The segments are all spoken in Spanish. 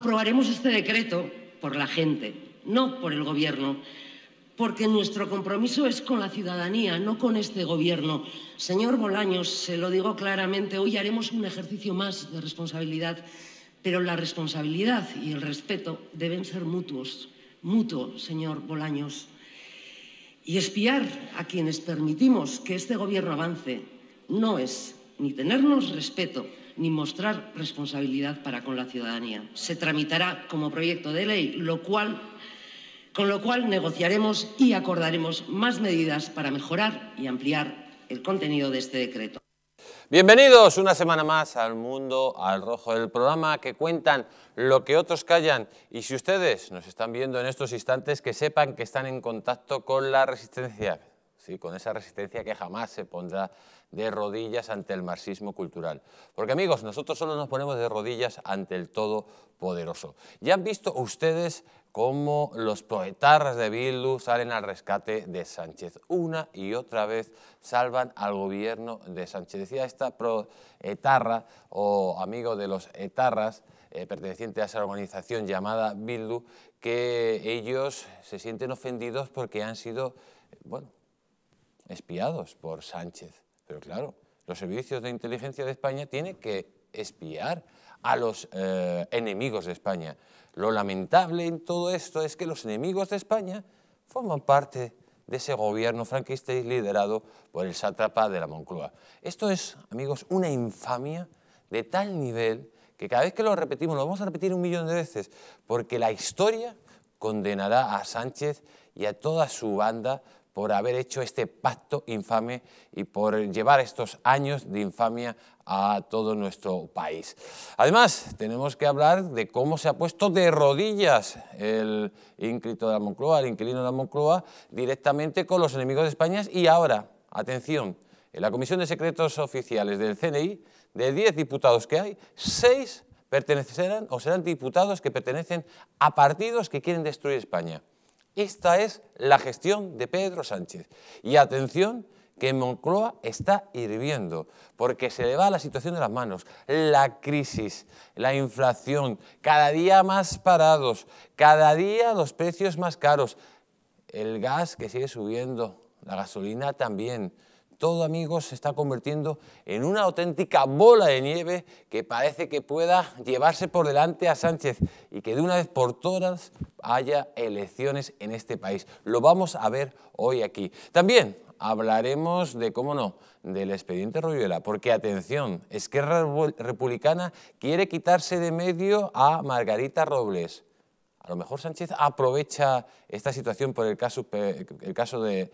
Aprobaremos este decreto por la gente, no por el Gobierno, porque nuestro compromiso es con la ciudadanía, no con este Gobierno. Señor Bolaños, se lo digo claramente, hoy haremos un ejercicio más de responsabilidad, pero la responsabilidad y el respeto deben ser mutuos, mutuo, señor Bolaños. Y espiar a quienes permitimos que este Gobierno avance no es ni tenernos respeto, ni mostrar responsabilidad para con la ciudadanía. Se tramitará como proyecto de ley, lo cual, con lo cual negociaremos y acordaremos más medidas para mejorar y ampliar el contenido de este decreto. Bienvenidos una semana más al Mundo al Rojo, del programa que cuentan lo que otros callan. Y si ustedes nos están viendo en estos instantes, que sepan que están en contacto con la resistencia, sí, con esa resistencia que jamás se pondrá de rodillas ante el marxismo cultural. Porque amigos, nosotros solo nos ponemos de rodillas ante el Todopoderoso. Ya han visto ustedes cómo los poetarras de Bildu salen al rescate de Sánchez. Una y otra vez salvan al gobierno de Sánchez. Decía esta proetarra o amigo de los etarras, eh, perteneciente a esa organización llamada Bildu, que ellos se sienten ofendidos porque han sido, eh, bueno, espiados por Sánchez. Pero claro, los servicios de inteligencia de España tienen que espiar a los eh, enemigos de España. Lo lamentable en todo esto es que los enemigos de España forman parte de ese gobierno franquista y liderado por el sátrapa de la Moncloa. Esto es, amigos, una infamia de tal nivel que cada vez que lo repetimos, lo vamos a repetir un millón de veces, porque la historia condenará a Sánchez y a toda su banda por haber hecho este pacto infame y por llevar estos años de infamia a todo nuestro país. Además, tenemos que hablar de cómo se ha puesto de rodillas el ínclito de la Moncloa, el inquilino de la Moncloa, directamente con los enemigos de España y ahora, atención, en la Comisión de Secretos Oficiales del CNI, de 10 diputados que hay, 6 pertenecerán o serán diputados que pertenecen a partidos que quieren destruir España. Esta es la gestión de Pedro Sánchez. Y atención, que Moncloa está hirviendo, porque se le va la situación de las manos, la crisis, la inflación, cada día más parados, cada día los precios más caros, el gas que sigue subiendo, la gasolina también, todo amigos se está convirtiendo en una auténtica bola de nieve que parece que pueda llevarse por delante a Sánchez y que de una vez por todas haya elecciones en este país. Lo vamos a ver hoy aquí. También hablaremos de, cómo no, del expediente Royuela, porque atención, Esquerra Republicana quiere quitarse de medio a Margarita Robles. A lo mejor Sánchez aprovecha esta situación por el caso, el caso de,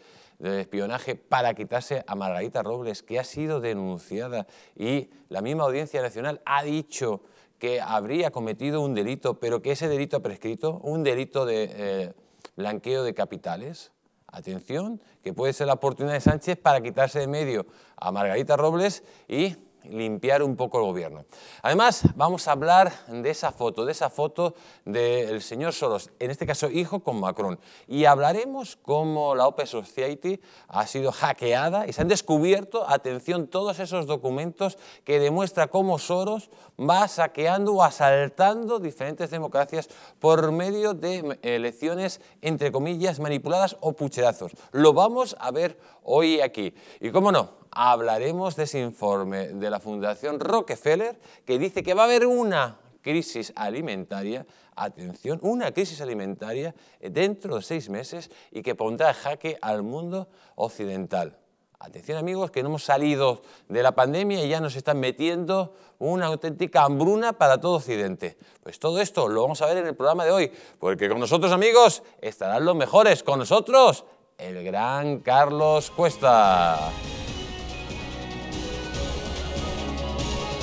de espionaje para quitarse a Margarita Robles, que ha sido denunciada y la misma Audiencia Nacional ha dicho que habría cometido un delito, pero que ese delito ha prescrito, un delito de eh, blanqueo de capitales. Atención, que puede ser la oportunidad de Sánchez para quitarse de medio a Margarita Robles y limpiar un poco el gobierno. Además, vamos a hablar de esa foto, de esa foto del señor Soros, en este caso hijo con Macron, y hablaremos cómo la Open Society ha sido hackeada y se han descubierto, atención, todos esos documentos que demuestra cómo Soros va saqueando o asaltando diferentes democracias por medio de elecciones, entre comillas, manipuladas o pucherazos. Lo vamos a ver hoy aquí. Y cómo no, hablaremos de ese informe de la Fundación Rockefeller que dice que va a haber una crisis alimentaria, atención, una crisis alimentaria dentro de seis meses y que pondrá jaque al mundo occidental. Atención amigos, que no hemos salido de la pandemia y ya nos están metiendo una auténtica hambruna para todo Occidente. Pues todo esto lo vamos a ver en el programa de hoy, porque con nosotros amigos estarán los mejores, con nosotros el gran Carlos Cuesta.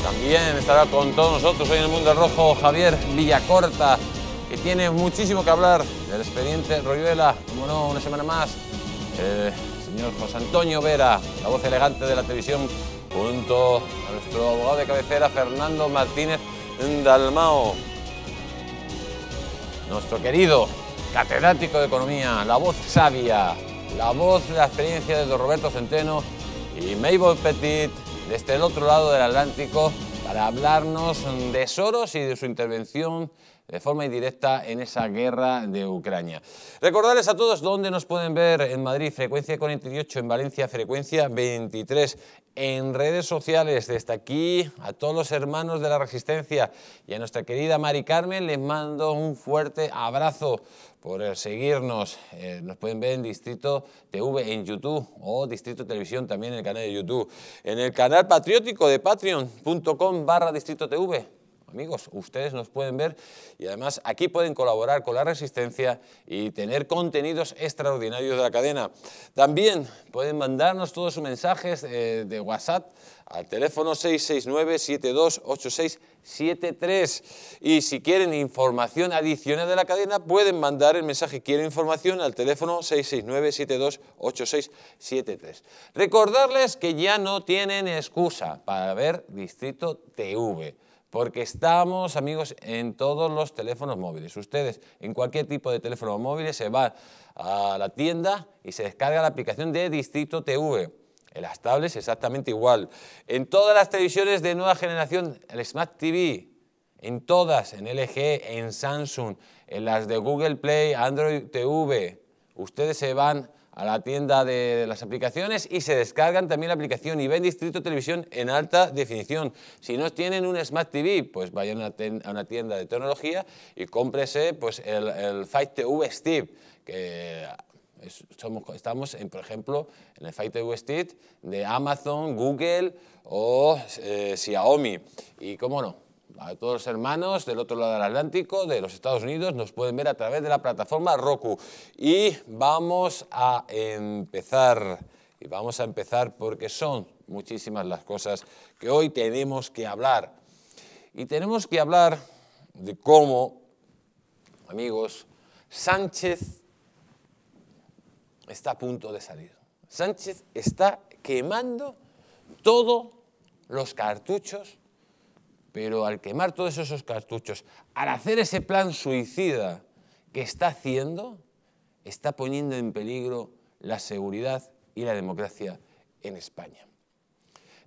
También estará con todos nosotros hoy en el Mundo Rojo Javier Villacorta, que tiene muchísimo que hablar del expediente Royuela, como no, una semana más. El señor José Antonio Vera, la voz elegante de la televisión, junto a nuestro abogado de cabecera Fernando Martínez Dalmao. Nuestro querido catedrático de economía, la voz sabia, la voz de la experiencia de don Roberto Centeno y Mabel Petit desde el otro lado del Atlántico para hablarnos de Soros y de su intervención de forma indirecta en esa guerra de Ucrania. Recordarles a todos dónde nos pueden ver en Madrid, frecuencia 48, en Valencia, frecuencia 23, en redes sociales, desde aquí a todos los hermanos de la Resistencia y a nuestra querida Mari Carmen les mando un fuerte abrazo por seguirnos. Eh, nos pueden ver en Distrito TV en YouTube o Distrito Televisión también en el canal de YouTube. En el canal patriótico de patreon.com barra Distrito TV Amigos, ustedes nos pueden ver y además aquí pueden colaborar con la Resistencia y tener contenidos extraordinarios de la cadena. También pueden mandarnos todos sus mensajes eh, de WhatsApp al teléfono 669-728673. Y si quieren información adicional de la cadena, pueden mandar el mensaje Quiero información al teléfono 669-728673. Recordarles que ya no tienen excusa para ver Distrito TV. Porque estamos, amigos, en todos los teléfonos móviles. Ustedes, en cualquier tipo de teléfono móvil, se van a la tienda y se descarga la aplicación de Distrito TV. En las tablets exactamente igual. En todas las televisiones de nueva generación, el Smart TV, en todas, en LG, en Samsung, en las de Google Play, Android TV, ustedes se van a la tienda de las aplicaciones y se descargan también la aplicación y ven Distrito Televisión en alta definición. Si no tienen un Smart TV, pues vayan a una tienda de tecnología y cómprese pues, el, el Fight TV Steve, que estamos, en, por ejemplo, en el Fight TV Steve de Amazon, Google o eh, Xiaomi. Y cómo no, a todos los hermanos del otro lado del Atlántico, de los Estados Unidos, nos pueden ver a través de la plataforma Roku. Y vamos a empezar, y vamos a empezar porque son muchísimas las cosas que hoy tenemos que hablar. Y tenemos que hablar de cómo, amigos, Sánchez está a punto de salir. Sánchez está quemando todos los cartuchos pero al quemar todos esos cartuchos, al hacer ese plan suicida que está haciendo, está poniendo en peligro la seguridad y la democracia en España.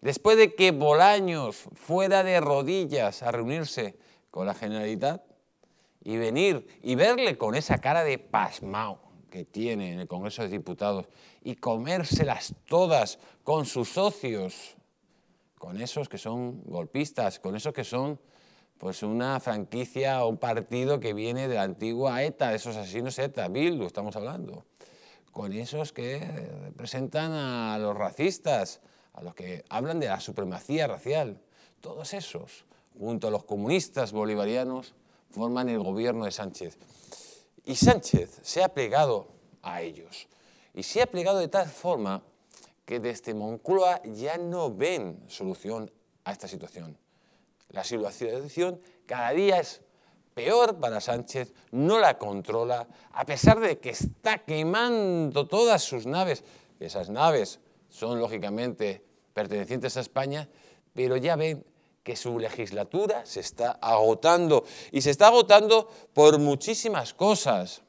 Después de que Bolaños fuera de rodillas a reunirse con la Generalitat y venir y verle con esa cara de pasmao que tiene en el Congreso de Diputados y comérselas todas con sus socios con esos que son golpistas, con esos que son pues una franquicia o un partido que viene de la antigua ETA, esos asesinos ETA, Bildu estamos hablando, con esos que representan a los racistas, a los que hablan de la supremacía racial, todos esos, junto a los comunistas bolivarianos, forman el gobierno de Sánchez. Y Sánchez se ha plegado a ellos, y se ha plegado de tal forma que desde Moncloa ya no ven solución a esta situación. La situación cada día es peor para Sánchez, no la controla, a pesar de que está quemando todas sus naves. Esas naves son lógicamente pertenecientes a España, pero ya ven que su legislatura se está agotando y se está agotando por muchísimas cosas.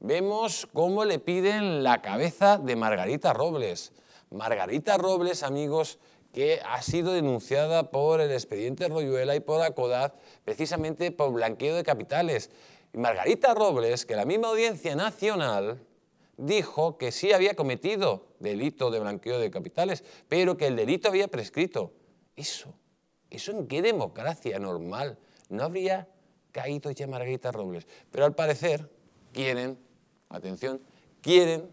Vemos cómo le piden la cabeza de Margarita Robles, Margarita Robles, amigos, que ha sido denunciada por el expediente Royuela y por ACODAD, precisamente por blanqueo de capitales. Margarita Robles, que la misma Audiencia Nacional dijo que sí había cometido delito de blanqueo de capitales, pero que el delito había prescrito. Eso, ¿eso en qué democracia normal? No habría caído ya Margarita Robles. Pero al parecer quieren, atención, quieren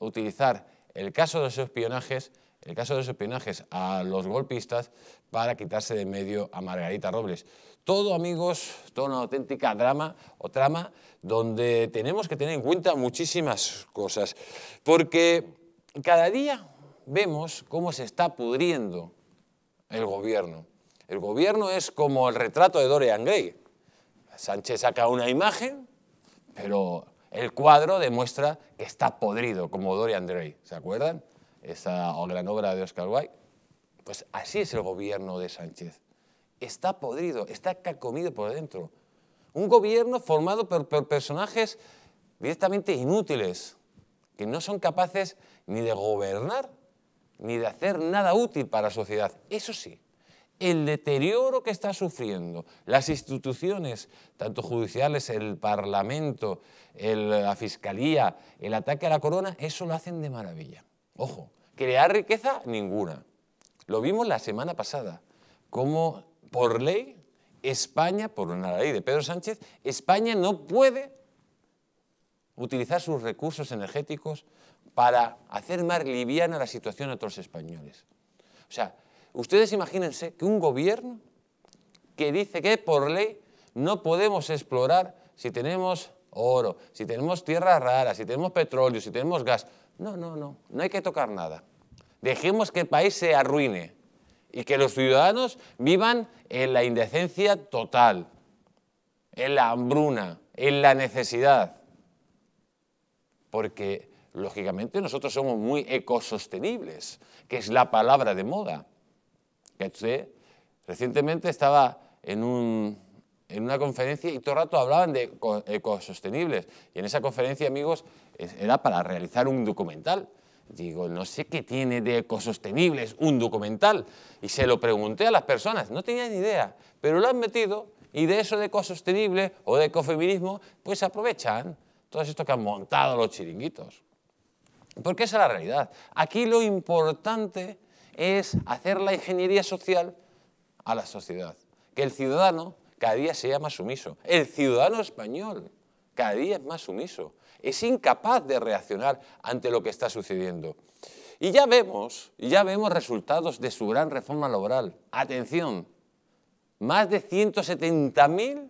utilizar el caso de los espionajes, el caso de los espionajes a los golpistas para quitarse de medio a Margarita Robles. Todo, amigos, toda una auténtica drama o trama donde tenemos que tener en cuenta muchísimas cosas, porque cada día vemos cómo se está pudriendo el gobierno. El gobierno es como el retrato de Dorian Gray. Sánchez saca una imagen, pero el cuadro demuestra que está podrido, como Dorian Gray, ¿se acuerdan? Esa gran obra de Oscar Wilde. Pues así es el gobierno de Sánchez. Está podrido, está cacomido por dentro. Un gobierno formado por personajes directamente inútiles, que no son capaces ni de gobernar, ni de hacer nada útil para la sociedad. Eso sí, el deterioro que está sufriendo las instituciones, tanto judiciales, el Parlamento, la Fiscalía, el ataque a la corona, eso lo hacen de maravilla. Ojo, crear riqueza ninguna. Lo vimos la semana pasada, como por ley España, por una ley de Pedro Sánchez, España no puede utilizar sus recursos energéticos para hacer más liviana la situación a otros españoles. O sea, Ustedes imagínense que un gobierno que dice que por ley no podemos explorar si tenemos oro, si tenemos tierras raras, si tenemos petróleo, si tenemos gas. No, no, no, no hay que tocar nada. Dejemos que el país se arruine y que los ciudadanos vivan en la indecencia total, en la hambruna, en la necesidad. Porque, lógicamente, nosotros somos muy ecosostenibles, que es la palabra de moda sé Recientemente estaba en, una conferencia y todo el rato hablaban de ecosostenibles. Y en esa conferencia, amigos, era para realizar un documental. Digo, no sé qué tiene de ecosostenibles un documental. Y se lo pregunté a las personas, no tenían ni idea, pero lo han metido y de eso de ecosostenible o de ecofeminismo, pues aprovechan todo esto que han montado los chiringuitos. Porque esa es la realidad. Aquí lo importante es hacer la ingeniería social a la sociedad. Que el ciudadano cada día sea más sumiso. El ciudadano español cada día es más sumiso. Es incapaz de reaccionar ante lo que está sucediendo. Y ya vemos, ya vemos resultados de su gran reforma laboral. Atención, más de 170.000,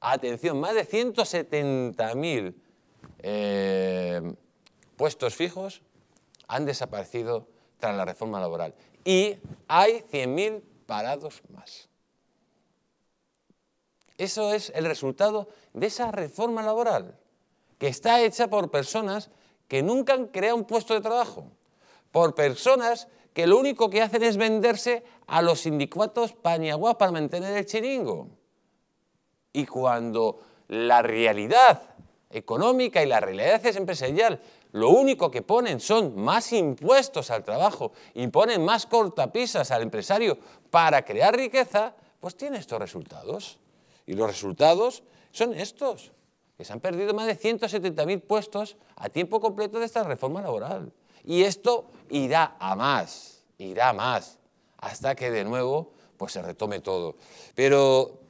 atención, más de 170.000 eh, puestos fijos han desaparecido tras la reforma laboral. Y hay 100.000 parados más. Eso es el resultado de esa reforma laboral, que está hecha por personas que nunca han creado un puesto de trabajo, por personas que lo único que hacen es venderse a los sindicatos pañaguas para mantener el chiringo. Y cuando la realidad económica y la realidad es empresarial lo único que ponen son más impuestos al trabajo y ponen más cortapisas al empresario para crear riqueza, pues tiene estos resultados. Y los resultados son estos, que se han perdido más de 170.000 puestos a tiempo completo de esta reforma laboral. Y esto irá a más, irá a más, hasta que de nuevo pues se retome todo. Pero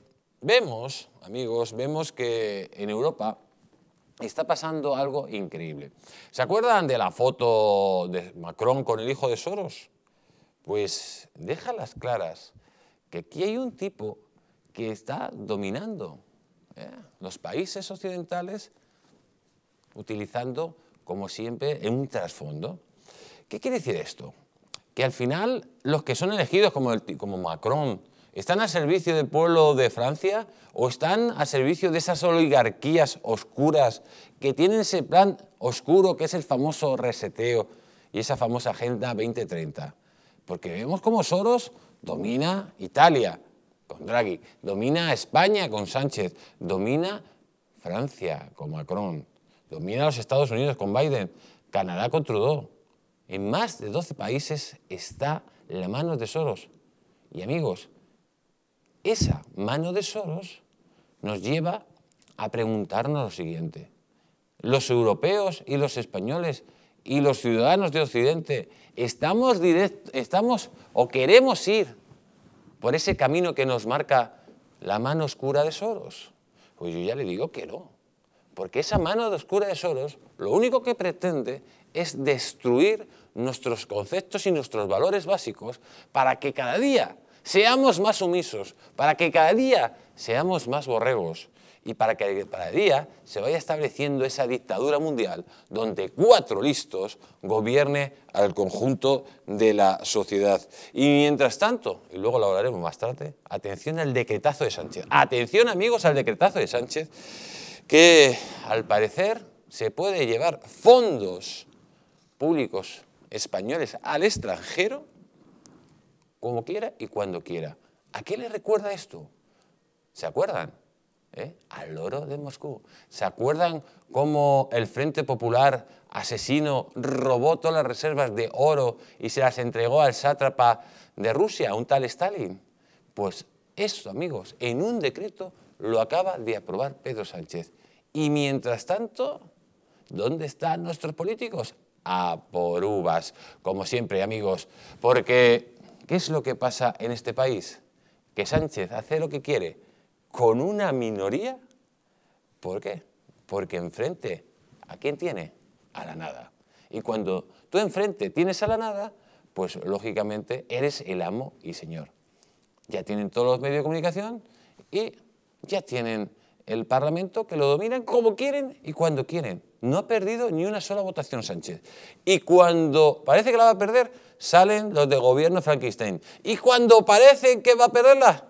vemos, amigos, vemos que en Europa está pasando algo increíble. ¿Se acuerdan de la foto de Macron con el hijo de Soros? Pues déjalas claras que aquí hay un tipo que está dominando ¿eh? los países occidentales utilizando, como siempre, un trasfondo. ¿Qué quiere decir esto? Que al final los que son elegidos como Macron, ¿Están al servicio del pueblo de Francia o están al servicio de esas oligarquías oscuras que tienen ese plan oscuro que es el famoso reseteo y esa famosa Agenda 2030? Porque vemos cómo Soros domina Italia con Draghi, domina España con Sánchez, domina Francia con Macron, domina los Estados Unidos con Biden, Canadá con Trudeau. En más de 12 países está la mano de Soros. Y amigos, esa mano de Soros nos lleva a preguntarnos lo siguiente. ¿Los europeos y los españoles y los ciudadanos de Occidente estamos, estamos o queremos ir por ese camino que nos marca la mano oscura de Soros? Pues yo ya le digo que no, porque esa mano de oscura de Soros lo único que pretende es destruir nuestros conceptos y nuestros valores básicos para que cada día Seamos más sumisos para que cada día seamos más borregos y para que cada día se vaya estableciendo esa dictadura mundial donde cuatro listos gobierne al conjunto de la sociedad. Y mientras tanto, y luego lo hablaremos más tarde, atención al decretazo de Sánchez. Atención amigos al decretazo de Sánchez, que al parecer se puede llevar fondos públicos españoles al extranjero como quiera y cuando quiera. ¿A qué le recuerda esto? ¿Se acuerdan? ¿Eh? Al oro de Moscú. ¿Se acuerdan cómo el Frente Popular asesino robó todas las reservas de oro y se las entregó al sátrapa de Rusia, un tal Stalin? Pues eso, amigos, en un decreto lo acaba de aprobar Pedro Sánchez. Y mientras tanto, ¿dónde están nuestros políticos? A por uvas, como siempre, amigos, porque ¿Qué es lo que pasa en este país? Que Sánchez hace lo que quiere con una minoría. ¿Por qué? Porque enfrente, ¿a quién tiene? A la nada. Y cuando tú enfrente tienes a la nada, pues lógicamente eres el amo y señor. Ya tienen todos los medios de comunicación y ya tienen el Parlamento que lo dominan como quieren y cuando quieren. No ha perdido ni una sola votación Sánchez. Y cuando parece que la va a perder, salen los de gobierno Frankenstein. Y cuando parece que va a perderla,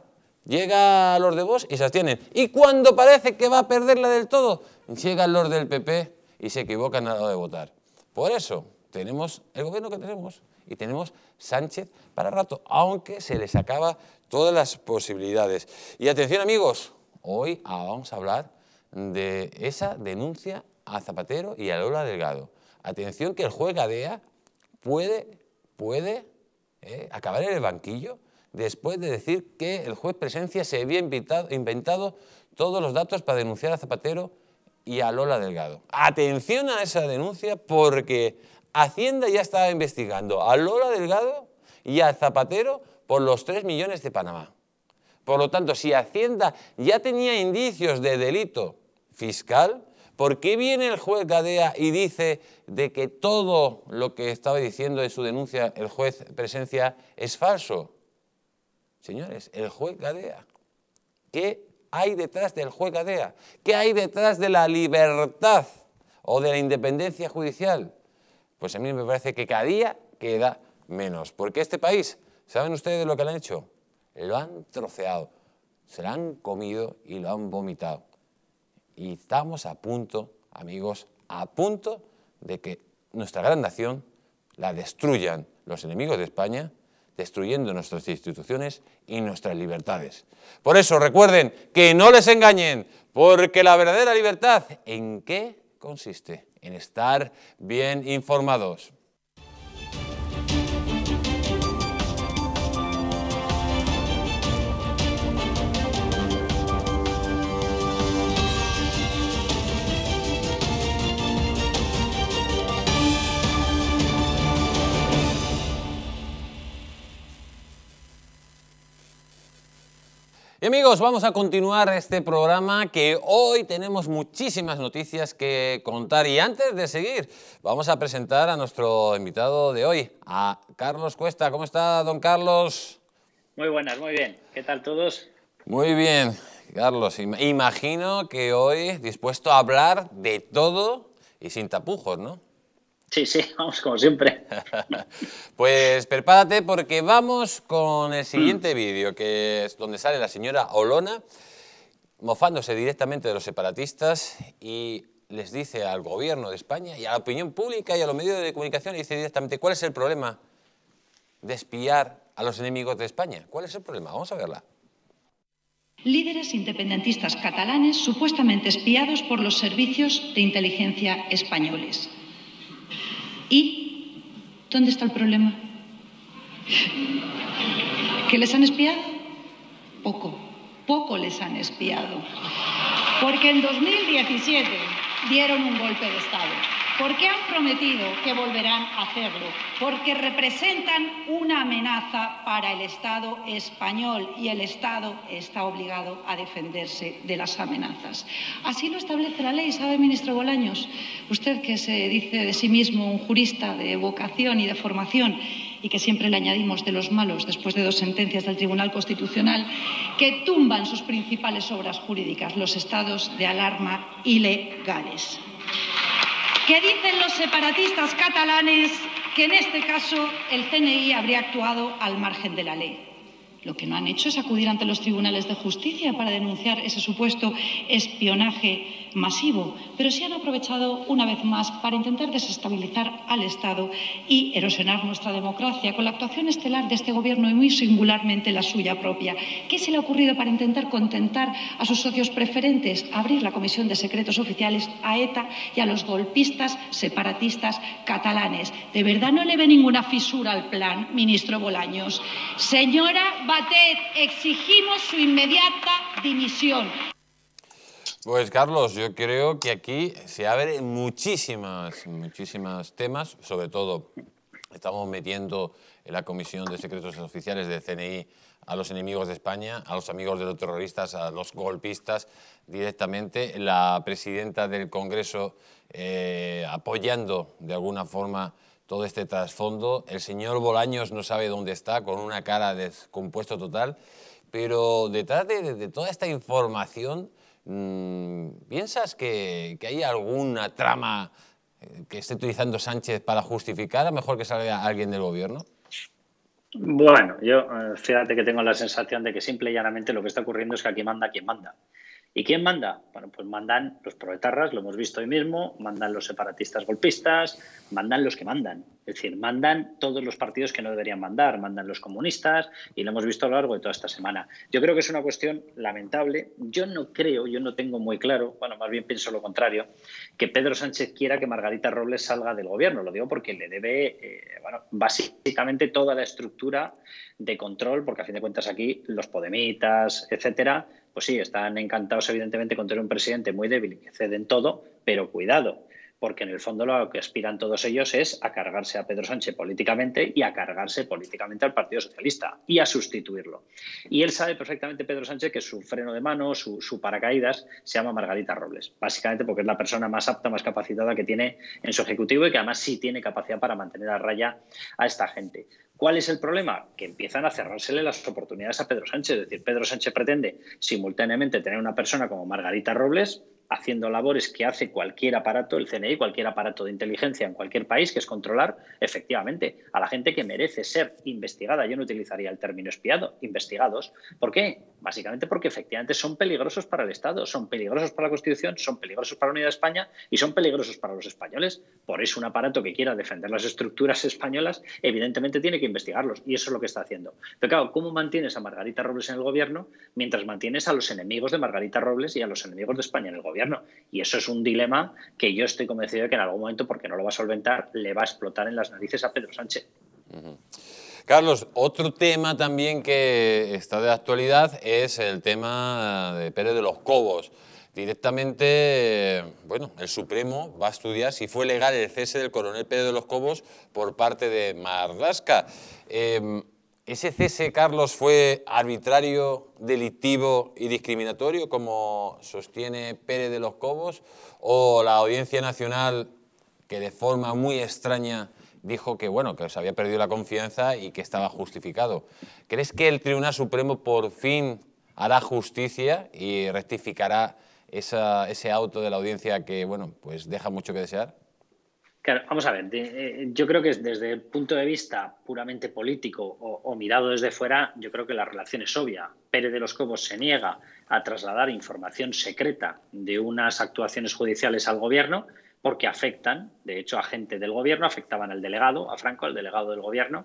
llega los de VOs y se abstienen. Y cuando parece que va a perderla del todo, llegan los del PP y se equivocan a la hora de votar. Por eso tenemos el gobierno que tenemos y tenemos Sánchez para rato, aunque se les acaba todas las posibilidades. Y atención amigos, hoy ah, vamos a hablar de esa denuncia a Zapatero y a Lola Delgado. Atención que el juez Gadea puede, puede eh, acabar en el banquillo después de decir que el juez Presencia se había inventado todos los datos para denunciar a Zapatero y a Lola Delgado. Atención a esa denuncia porque Hacienda ya estaba investigando a Lola Delgado y a Zapatero por los 3 millones de Panamá. Por lo tanto, si Hacienda ya tenía indicios de delito fiscal, ¿Por qué viene el juez Gadea y dice de que todo lo que estaba diciendo en su denuncia el juez Presencia es falso? Señores, el juez Gadea. ¿Qué hay detrás del juez Gadea? ¿Qué hay detrás de la libertad o de la independencia judicial? Pues a mí me parece que cada día queda menos. Porque este país, ¿saben ustedes lo que le han hecho? Lo han troceado, se lo han comido y lo han vomitado. Y estamos a punto, amigos, a punto de que nuestra gran nación la destruyan los enemigos de España, destruyendo nuestras instituciones y nuestras libertades. Por eso recuerden que no les engañen, porque la verdadera libertad, ¿en qué consiste? En estar bien informados. Y amigos, vamos a continuar este programa que hoy tenemos muchísimas noticias que contar. Y antes de seguir, vamos a presentar a nuestro invitado de hoy, a Carlos Cuesta. ¿Cómo está, don Carlos? Muy buenas, muy bien. ¿Qué tal todos? Muy bien, Carlos. Imagino que hoy dispuesto a hablar de todo y sin tapujos, ¿no? Sí, sí, vamos como siempre. pues prepárate porque vamos con el siguiente mm. vídeo, que es donde sale la señora Olona mofándose directamente de los separatistas y les dice al gobierno de España y a la opinión pública y a los medios de comunicación, dice directamente, ¿cuál es el problema de espiar a los enemigos de España? ¿Cuál es el problema? Vamos a verla. Líderes independentistas catalanes supuestamente espiados por los servicios de inteligencia españoles. ¿Y dónde está el problema? ¿Que les han espiado? Poco, poco les han espiado. Porque en 2017 dieron un golpe de Estado qué han prometido que volverán a hacerlo, porque representan una amenaza para el Estado español y el Estado está obligado a defenderse de las amenazas. Así lo establece la ley, ¿sabe, ministro Bolaños? Usted que se dice de sí mismo un jurista de vocación y de formación y que siempre le añadimos de los malos después de dos sentencias del Tribunal Constitucional que tumban sus principales obras jurídicas, los estados de alarma ilegales que dicen los separatistas catalanes que en este caso el CNI habría actuado al margen de la ley. Lo que no han hecho es acudir ante los tribunales de justicia para denunciar ese supuesto espionaje masivo, pero se han aprovechado una vez más para intentar desestabilizar al Estado y erosionar nuestra democracia con la actuación estelar de este Gobierno y muy singularmente la suya propia. ¿Qué se le ha ocurrido para intentar contentar a sus socios preferentes, abrir la Comisión de Secretos Oficiales a ETA y a los golpistas separatistas catalanes? ¿De verdad no le ve ninguna fisura al plan, ministro Bolaños? Señora Batet, exigimos su inmediata dimisión. Pues Carlos, yo creo que aquí se abren muchísimas, muchísimas temas, sobre todo estamos metiendo en la Comisión de Secretos Oficiales de CNI a los enemigos de España, a los amigos de los terroristas, a los golpistas directamente. La presidenta del Congreso eh, apoyando de alguna forma todo este trasfondo. El señor Bolaños no sabe dónde está, con una cara de compuesto total. Pero detrás de toda esta información Mm, ¿Piensas que, hay alguna trama eh, que esté utilizando Sánchez para justificar a mejor que salga alguien del gobierno? Bueno, yo eh, fíjate que tengo la sensación de que simple y llanamente lo que está ocurriendo es que aquí manda quien manda. ¿Y quién manda? Bueno, pues mandan los proletarras, lo hemos visto hoy mismo, mandan los separatistas golpistas, mandan los que mandan. Es decir, mandan todos los partidos que no deberían mandar, mandan los comunistas y lo hemos visto a lo largo de toda esta semana. Yo creo que es una cuestión lamentable. Yo no creo, yo no tengo muy claro, bueno, más bien pienso lo contrario, que Pedro Sánchez quiera que Margarita Robles salga del gobierno. Lo digo porque le debe, eh, bueno, básicamente toda la estructura de control, porque a fin de cuentas aquí los podemitas, etcétera, pues sí, están encantados evidentemente con tener un presidente muy débil y que cede en todo, pero cuidado, porque en el fondo lo que aspiran todos ellos es a cargarse a Pedro Sánchez políticamente y a cargarse políticamente al Partido Socialista y a sustituirlo. Y él sabe perfectamente, Pedro Sánchez, que su freno de mano, su, paracaídas, se llama Margarita Robles, básicamente porque es la persona más apta, más capacitada que tiene en su Ejecutivo y que además sí tiene capacidad para mantener a raya a esta gente. ¿Cuál es el problema? Que empiezan a cerrársele las oportunidades a Pedro Sánchez. Es decir, Pedro Sánchez pretende simultáneamente tener una persona como Margarita Robles, haciendo labores que hace cualquier aparato, el CNI, cualquier aparato de inteligencia en cualquier país, que es controlar efectivamente a la gente que merece ser investigada. Yo no utilizaría el término espiado, investigados. ¿Por qué? Básicamente porque efectivamente son peligrosos para el Estado, son peligrosos para la Constitución, son peligrosos para la Unidad de España y son peligrosos para los españoles. Por eso un aparato que quiera defender las estructuras españolas, evidentemente tiene que investigarlos y eso es lo que está haciendo. Pero claro, ¿cómo mantienes a Margarita Robles en el gobierno mientras mantienes a los enemigos de Margarita Robles y a los enemigos de España en el gobierno? Y eso es un dilema que yo estoy convencido de que en algún momento, porque no lo va a solventar, le va a explotar en las narices a Pedro Sánchez. Carlos, otro tema también que está de actualidad es el tema de Pérez de los Cobos. Directamente, bueno, el Supremo va a estudiar si fue legal el cese del coronel Pérez de los Cobos por parte de Marlasca. Em, ¿Ese cese, Carlos, fue arbitrario, delictivo y discriminatorio, como sostiene Pérez de los Cobos? ¿O la Audiencia Nacional, que de forma muy extraña dijo que, bueno, que se había perdido la confianza y que estaba justificado? ¿Crees que el Tribunal Supremo por fin hará justicia y rectificará ese auto de la audiencia que, bueno, pues deja mucho que desear? vamos a ver, eh, yo creo que desde el punto de vista puramente político o, o, mirado desde fuera, yo creo que la relación es obvia. Pérez de los Cobos se niega a trasladar información secreta de unas actuaciones judiciales al gobierno porque afectan, de hecho, a gente del gobierno, afectaban al delegado, a Franco, al delegado del gobierno,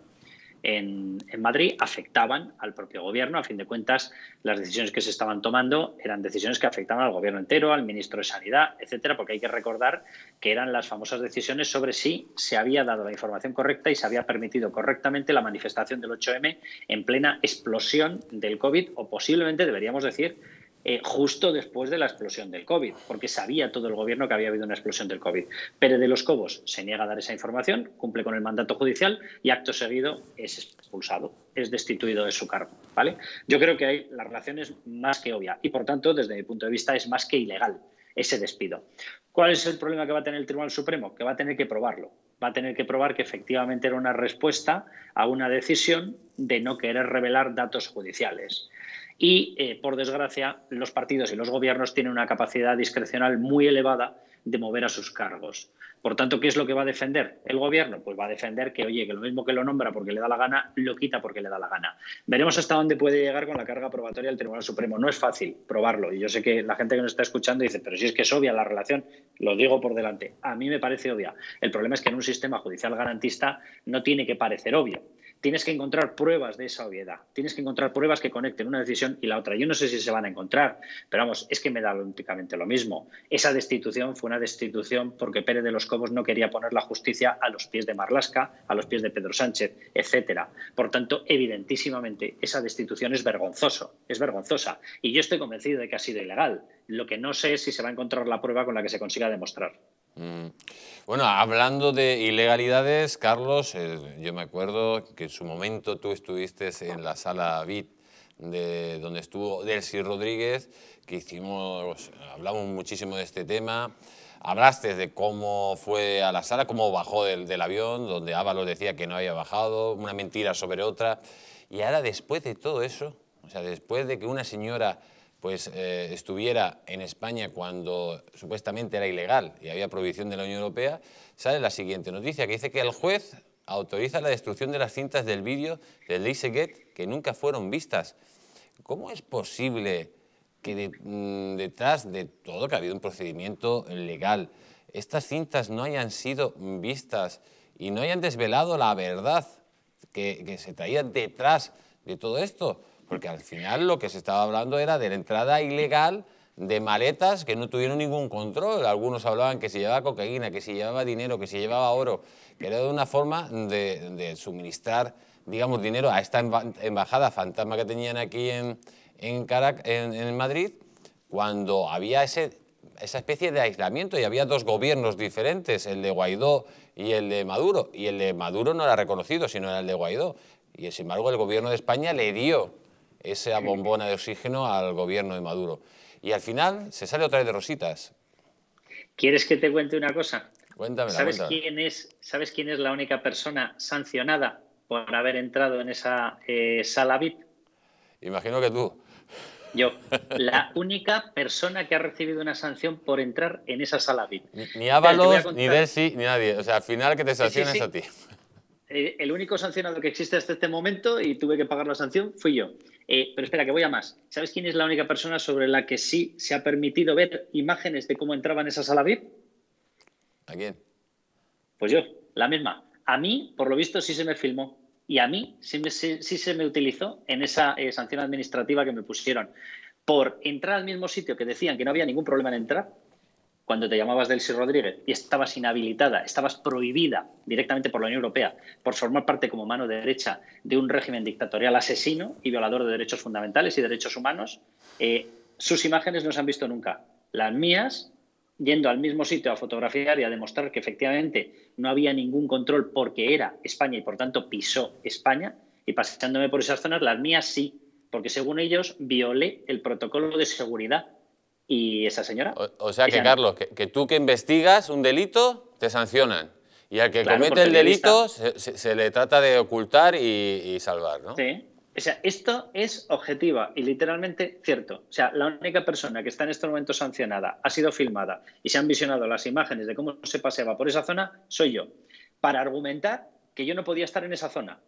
en, Madrid afectaban al propio gobierno. A fin de cuentas, las decisiones que se estaban tomando eran decisiones que afectaban al gobierno entero, al ministro de Sanidad, etcétera, porque hay que recordar que eran las famosas decisiones sobre si se había dado la información correcta y se había permitido correctamente la manifestación del 8M en plena explosión del COVID, o posiblemente deberíamos decir eh, justo después de la explosión del COVID, porque sabía todo el gobierno que había habido una explosión del COVID. Pérez de los Cobos se niega a dar esa información, cumple con el mandato judicial y acto seguido es expulsado, es destituido de su cargo. ¿vale? Yo creo que hay, la relación es más que obvia y, por tanto, desde mi punto de vista, es más que ilegal ese despido. ¿Cuál es el problema que va a tener el Tribunal Supremo? Que va a tener que probarlo. Va a tener que probar que efectivamente era una respuesta a una decisión de no querer revelar datos judiciales. Y, eh, por desgracia, los partidos y los gobiernos tienen una capacidad discrecional muy elevada de mover a sus cargos. Por tanto, ¿qué es lo que va a defender el gobierno? Pues va a defender que, oye, que lo mismo que lo nombra porque le da la gana, lo quita porque le da la gana. Veremos hasta dónde puede llegar con la carga probatoria del Tribunal Supremo. No es fácil probarlo. Y yo sé que la gente que nos está escuchando dice, pero si es que es obvia la relación, lo digo por delante. A mí me parece obvia. El problema es que en un sistema judicial garantista no tiene que parecer obvio tienes que encontrar pruebas de esa obviedad, tienes que encontrar pruebas que conecten una decisión y la otra. Yo no sé si se van a encontrar, pero vamos, es que me da lógicamente lo mismo. Esa destitución fue una destitución porque Pérez de los Cobos no quería poner la justicia a los pies de Marlasca, a los pies de Pedro Sánchez, etcétera. Por tanto, evidentísimamente, esa destitución es vergonzoso, es vergonzosa. Y yo estoy convencido de que ha sido ilegal. Lo que no sé es si se va a encontrar la prueba con la que se consiga demostrar. Mm. Bueno, hablando de ilegalidades, Carlos, eh, yo me acuerdo que en su momento tú estuviste en la sala VIP de donde estuvo Delcy Rodríguez, que hicimos, hablamos muchísimo de este tema. Hablaste de cómo fue a la sala, cómo bajó del, del avión, donde Ábalos decía que no había bajado, una mentira sobre otra. Y ahora, después de todo eso, o sea, después de que una señora pues eh, estuviera en España cuando supuestamente era ilegal y había prohibición de la Unión Europea, sale la siguiente noticia que dice que el juez autoriza la destrucción de las cintas del vídeo de get que nunca fueron vistas. ¿Cómo es posible que mm, detrás de todo que ha habido un procedimiento legal, estas cintas no hayan sido vistas y no hayan desvelado la verdad que se traía detrás de todo esto? porque al final lo que se estaba hablando era de la entrada ilegal de maletas que no tuvieron ningún control. Algunos hablaban que se llevaba cocaína, que se llevaba dinero, que se llevaba oro, que era una forma de, suministrar, digamos, dinero a esta embajada fantasma que tenían aquí en, Madrid, cuando había esa especie de aislamiento y había dos gobiernos diferentes, el de Guaidó y el de Maduro. Y el de Maduro no era reconocido, sino era el de Guaidó. Y sin embargo el gobierno de España le dio esa bombona de oxígeno al gobierno de Maduro. Y al final se sale otra vez de rositas. ¿Quieres que te cuente una cosa? ¿Sabes quién es? ¿Sabes quién es la única persona sancionada por haber entrado en esa eh, sala VIP? Imagino que tú. Yo, la única persona que ha recibido una sanción por entrar en esa sala VIP. Ni Ábalos, ni Delsi, ni nadie. O sea, al final que te sanciones a ti. Eh, el único sancionado que existe hasta este momento y tuve que pagar la sanción fui yo. Eh, pero espera, que voy a más. ¿Sabes quién es la única persona sobre la que sí se ha permitido ver imágenes de cómo entraba en esa sala VIP? ¿A quién? Pues yo, la misma. A mí, por lo visto, sí se me filmó. Y a mí sí, se me utilizó en esa eh, sanción administrativa que me pusieron por entrar al mismo sitio que decían que no había ningún problema en entrar cuando te llamabas Delcy Rodríguez y estabas inhabilitada, estabas prohibida directamente por la Unión Europea por formar parte como mano derecha de un régimen dictatorial asesino y violador de derechos fundamentales y derechos humanos, eh, sus imágenes no se han visto nunca. Las mías, yendo al mismo sitio a fotografiar y a demostrar que efectivamente no había ningún control porque era España y por tanto pisó España, y paseándome por esas zonas, las mías sí, porque según ellos violé el protocolo de seguridad y esa señora. O, sea que, Carlos, que, tú que investigas un delito, te sancionan. Y al que comete el delito se, le trata de ocultar y, y salvar, ¿no? Sí. O sea, esto es objetiva y literalmente cierto. O sea, la única persona que está en este momento sancionada, ha sido filmada y se han visionado las imágenes de cómo se paseaba por esa zona, soy yo. Para argumentar que yo no podía estar en esa zona.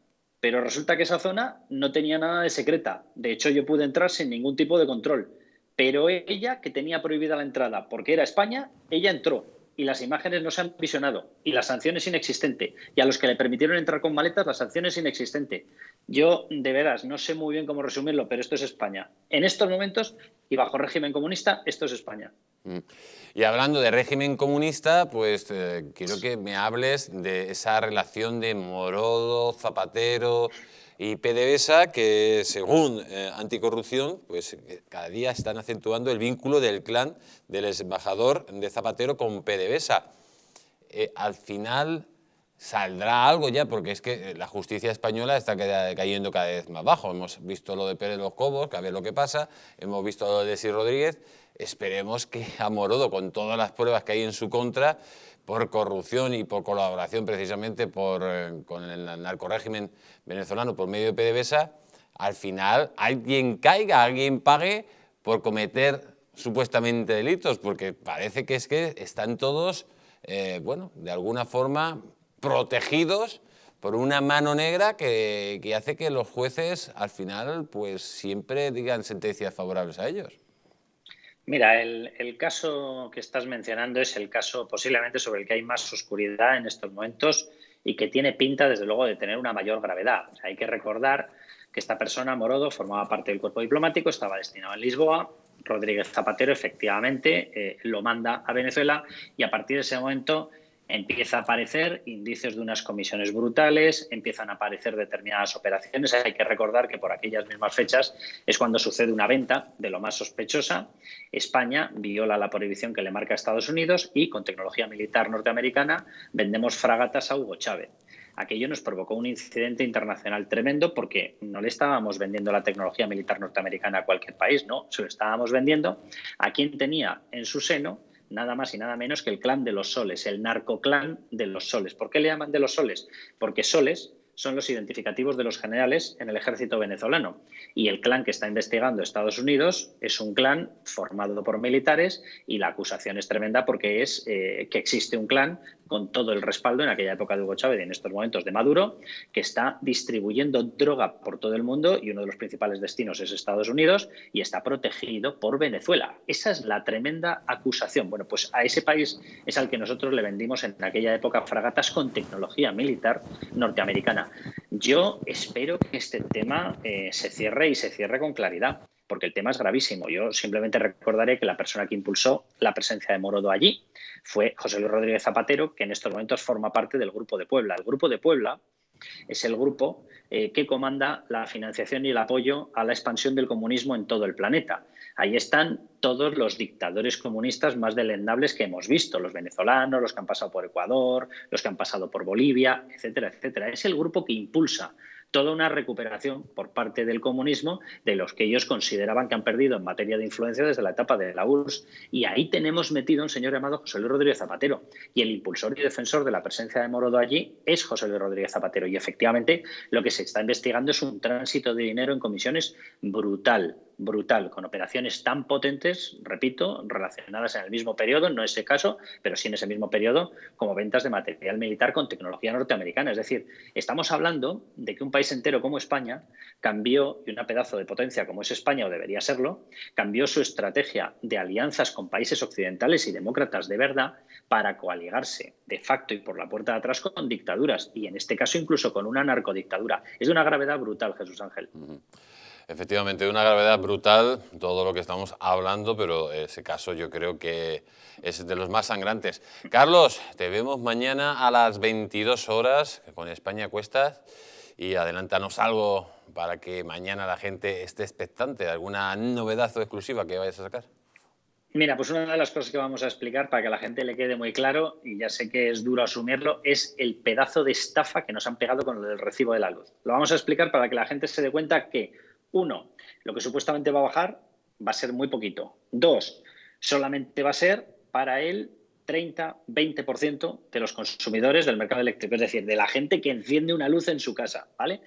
Pero resulta que esa zona no tenía nada de secreta. De hecho, yo pude entrar sin ningún tipo de control. Pero ella, que tenía prohibida la entrada porque era España, ella entró y las imágenes no se han visionado y la sanción es inexistente. Y a los que le permitieron entrar con maletas, la sanción es inexistente. Yo, de veras, no sé muy bien cómo resumirlo, pero esto es España. En estos momentos y bajo régimen comunista, esto es España. Mm. Y hablando de régimen comunista, pues eh, quiero que me hables de esa relación de Morodo, Zapatero, y PDVSA, que según eh, anticorrupción, pues eh, cada día están acentuando el vínculo del clan del embajador de Zapatero con PDVSA. Eh, al final, saldrá algo ya, porque es que eh, la justicia española está cayendo cada vez más bajo. Hemos visto lo de Pérez Los Cobos, que a ver lo que pasa, hemos visto lo de Si Rodríguez. Esperemos que Amorodo, con todas las pruebas que hay en su contra, por corrupción y por colaboración precisamente eh, con el narcorégimen venezolano por medio de PDVSA, al final alguien caiga, alguien pague por cometer supuestamente delitos, porque parece que es que están todos, eh, bueno, de alguna forma protegidos por una mano negra que, hace que los jueces al final pues siempre digan sentencias favorables a ellos. Mira, el, caso que estás mencionando es el caso posiblemente sobre el que hay más oscuridad en estos momentos y que tiene pinta, desde luego, de tener una mayor gravedad. hay que recordar que esta persona, Morodo, formaba parte del cuerpo diplomático, estaba destinado en Lisboa, Rodríguez Zapatero efectivamente eh, lo manda a Venezuela y a partir de ese momento empieza a aparecer indicios de unas comisiones brutales, empiezan a aparecer determinadas operaciones. Hay que recordar que por aquellas mismas fechas es cuando sucede una venta de lo más sospechosa. España viola la prohibición que le marca a Estados Unidos y con tecnología militar norteamericana vendemos fragatas a Hugo Chávez. Aquello nos provocó un incidente internacional tremendo porque no le estábamos vendiendo la tecnología militar norteamericana a cualquier país, no, se lo estábamos vendiendo a quien tenía en su seno nada más y nada menos que el clan de los soles, el narcoclan de los soles. ¿Por qué le llaman de los soles? Porque soles son los identificativos de los generales en el ejército venezolano. Y el clan que está investigando Estados Unidos es un clan formado por militares y la acusación es tremenda porque es eh, que existe un clan con todo el respaldo en aquella época de Hugo Chávez y en estos momentos de Maduro, que está distribuyendo droga por todo el mundo y uno de los principales destinos es Estados Unidos y está protegido por Venezuela. Esa es la tremenda acusación. Bueno, pues a ese país es al que nosotros le vendimos en aquella época fragatas con tecnología militar norteamericana. Yo espero que este tema eh, se cierre y se cierre con claridad porque el tema es gravísimo. Yo simplemente recordaré que la persona que impulsó la presencia de Morodo allí fue José Luis Rodríguez Zapatero, que en estos momentos forma parte del Grupo de Puebla. El Grupo de Puebla es el grupo eh, que comanda la financiación y el apoyo a la expansión del comunismo en todo el planeta. Ahí están todos los dictadores comunistas más delendables que hemos visto, los venezolanos, los que han pasado por Ecuador, los que han pasado por Bolivia, etcétera, etcétera. Es el grupo que impulsa toda una recuperación por parte del comunismo de los que ellos consideraban que han perdido en materia de influencia desde la etapa de la URSS. Y ahí tenemos metido un señor llamado José Luis Rodríguez Zapatero. Y el impulsor y defensor de la presencia de Morodo allí es José Luis Rodríguez Zapatero. Y efectivamente lo que se está investigando es un tránsito de dinero en comisiones brutal, brutal, con operaciones tan potentes, repito, relacionadas en el mismo periodo, no ese caso, pero sí en ese mismo periodo, como ventas de material militar con tecnología norteamericana. Es decir, estamos hablando de que un país entero como España cambió, y una pedazo de potencia como es España, o debería serlo, cambió su estrategia de alianzas con países occidentales y demócratas de verdad para coaligarse de facto y por la puerta de atrás con dictaduras, y en este caso incluso con una narcodictadura. Es de una gravedad brutal, Jesús Ángel. Efectivamente, una gravedad brutal todo lo que estamos hablando, pero ese caso yo creo que es de los más sangrantes. Carlos, te vemos mañana a las 22 horas con España Cuestas y adelántanos algo para que mañana la gente esté expectante de alguna novedad o exclusiva que vayas a sacar. Mira, pues una de las cosas que vamos a explicar para que la gente le quede muy claro, y ya sé que es duro asumirlo, es el pedazo de estafa que nos han pegado con el recibo de la luz. Lo vamos a explicar para que la gente se dé cuenta que uno, lo que supuestamente va a bajar va a ser muy poquito. Dos, solamente va a ser para el 30-20% de los consumidores del mercado eléctrico, es decir, de la gente que enciende una luz en su casa, ¿vale?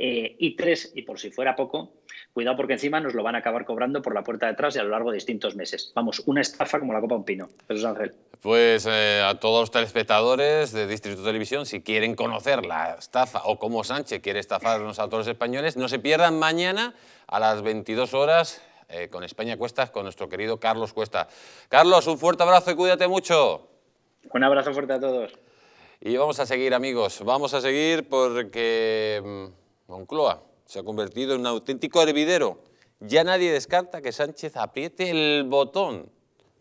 Eh, y tres, y por si fuera poco, cuidado porque encima nos lo van a acabar cobrando por la puerta de atrás y a lo largo de distintos meses. Vamos, una estafa como la Copa Un Pino. Jesús Ángel. Pues eh, a todos los telespectadores de Distrito Televisión, si quieren conocer la estafa o cómo Sánchez quiere estafar a todos autores españoles, no se pierdan mañana a las 22 horas eh, con España Cuestas, con nuestro querido Carlos Cuesta. Carlos, un fuerte abrazo y cuídate mucho. Un abrazo fuerte a todos. Y vamos a seguir, amigos, vamos a seguir porque... Mm, Moncloa se ha convertido en un auténtico hervidero. Ya nadie descarta que Sánchez apriete el botón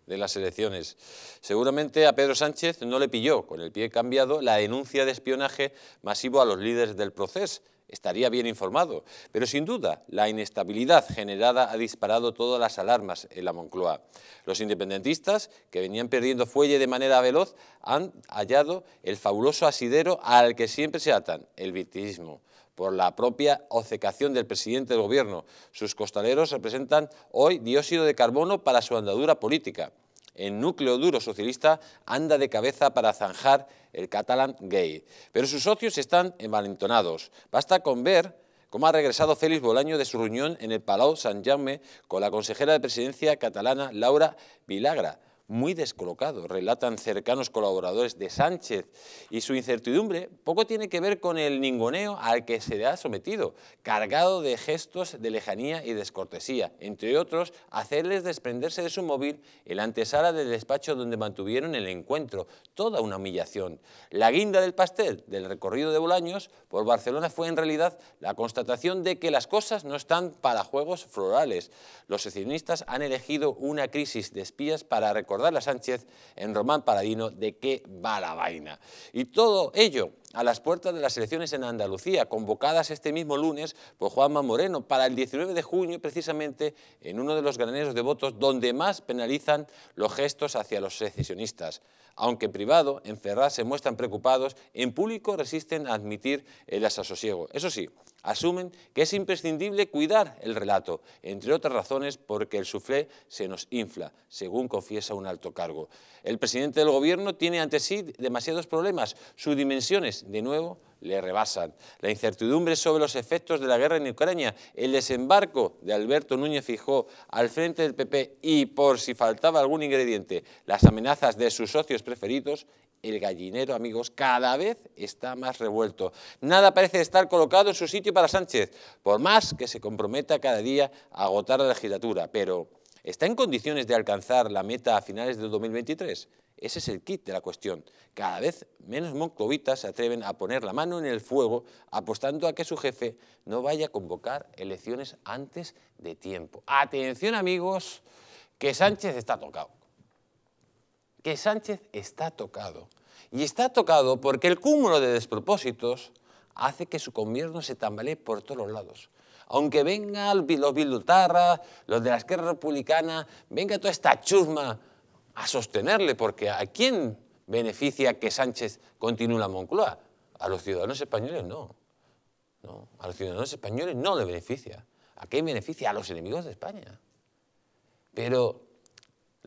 de las elecciones. Seguramente a Pedro Sánchez no le pilló, con el pie cambiado, la denuncia de espionaje masivo a los líderes del proceso. Estaría bien informado, pero sin duda la inestabilidad generada ha disparado todas las alarmas en la Moncloa. Los independentistas, que venían perdiendo fuelle de manera veloz, han hallado el fabuloso asidero al que siempre se atan, el victimismo por la propia obcecación del presidente del gobierno. Sus costaleros representan hoy dióxido de carbono para su andadura política. El núcleo duro socialista anda de cabeza para zanjar el catalán gay. Pero sus socios están envalentonados. Basta con ver cómo ha regresado Félix Bolaño de su reunión en el Palau Sant Jaume con la consejera de presidencia catalana Laura Vilagra, muy descolocado, relatan cercanos colaboradores de Sánchez, y su incertidumbre poco tiene que ver con el ningoneo al que se le ha sometido, cargado de gestos de lejanía y descortesía, entre otros, hacerles desprenderse de su móvil el antesala del despacho donde mantuvieron el encuentro, toda una humillación. La guinda del pastel del recorrido de Bolaños por Barcelona fue en realidad la constatación de que las cosas no están para juegos florales. Los seccionistas han elegido una crisis de espías para recordar recordarle Sánchez en Román Paradino, de qué va la vaina. Y todo ello a las puertas de las elecciones en Andalucía, convocadas este mismo lunes por Juanma Moreno para el 19 de junio, precisamente en uno de los graneros de votos donde más penalizan los gestos hacia los secesionistas. Aunque en privado, en Ferraz se muestran preocupados, en público resisten a admitir el asasosiego. Eso sí, asumen que es imprescindible cuidar el relato, entre otras razones porque el suflé se nos infla, según confiesa un alto cargo. El presidente del gobierno tiene ante sí demasiados problemas, sus dimensiones, de nuevo, le rebasan. La incertidumbre sobre los efectos de la guerra en Ucrania, el desembarco de Alberto Núñez Fijó al frente del PP y, por si faltaba algún ingrediente, las amenazas de sus socios preferidos el gallinero, amigos, cada vez está más revuelto. Nada parece estar colocado en su sitio para Sánchez, por más que se comprometa cada día a agotar la legislatura. Pero, ¿está en condiciones de alcanzar la meta a finales del 2023? Ese es el kit de la cuestión. Cada vez menos moncovitas se atreven a poner la mano en el fuego apostando a que su jefe no vaya a convocar elecciones antes de tiempo. Atención amigos, que Sánchez está tocado que Sánchez está tocado. Y está tocado porque el cúmulo de despropósitos hace que su gobierno se tambalee por todos lados. Aunque vengan los bilutarras, los de la guerras republicana, venga toda esta chusma a sostenerle, porque ¿a quién beneficia que Sánchez continúe la Moncloa? A los ciudadanos españoles no. no. A los ciudadanos españoles no le beneficia. ¿A quién beneficia? A los enemigos de España. Pero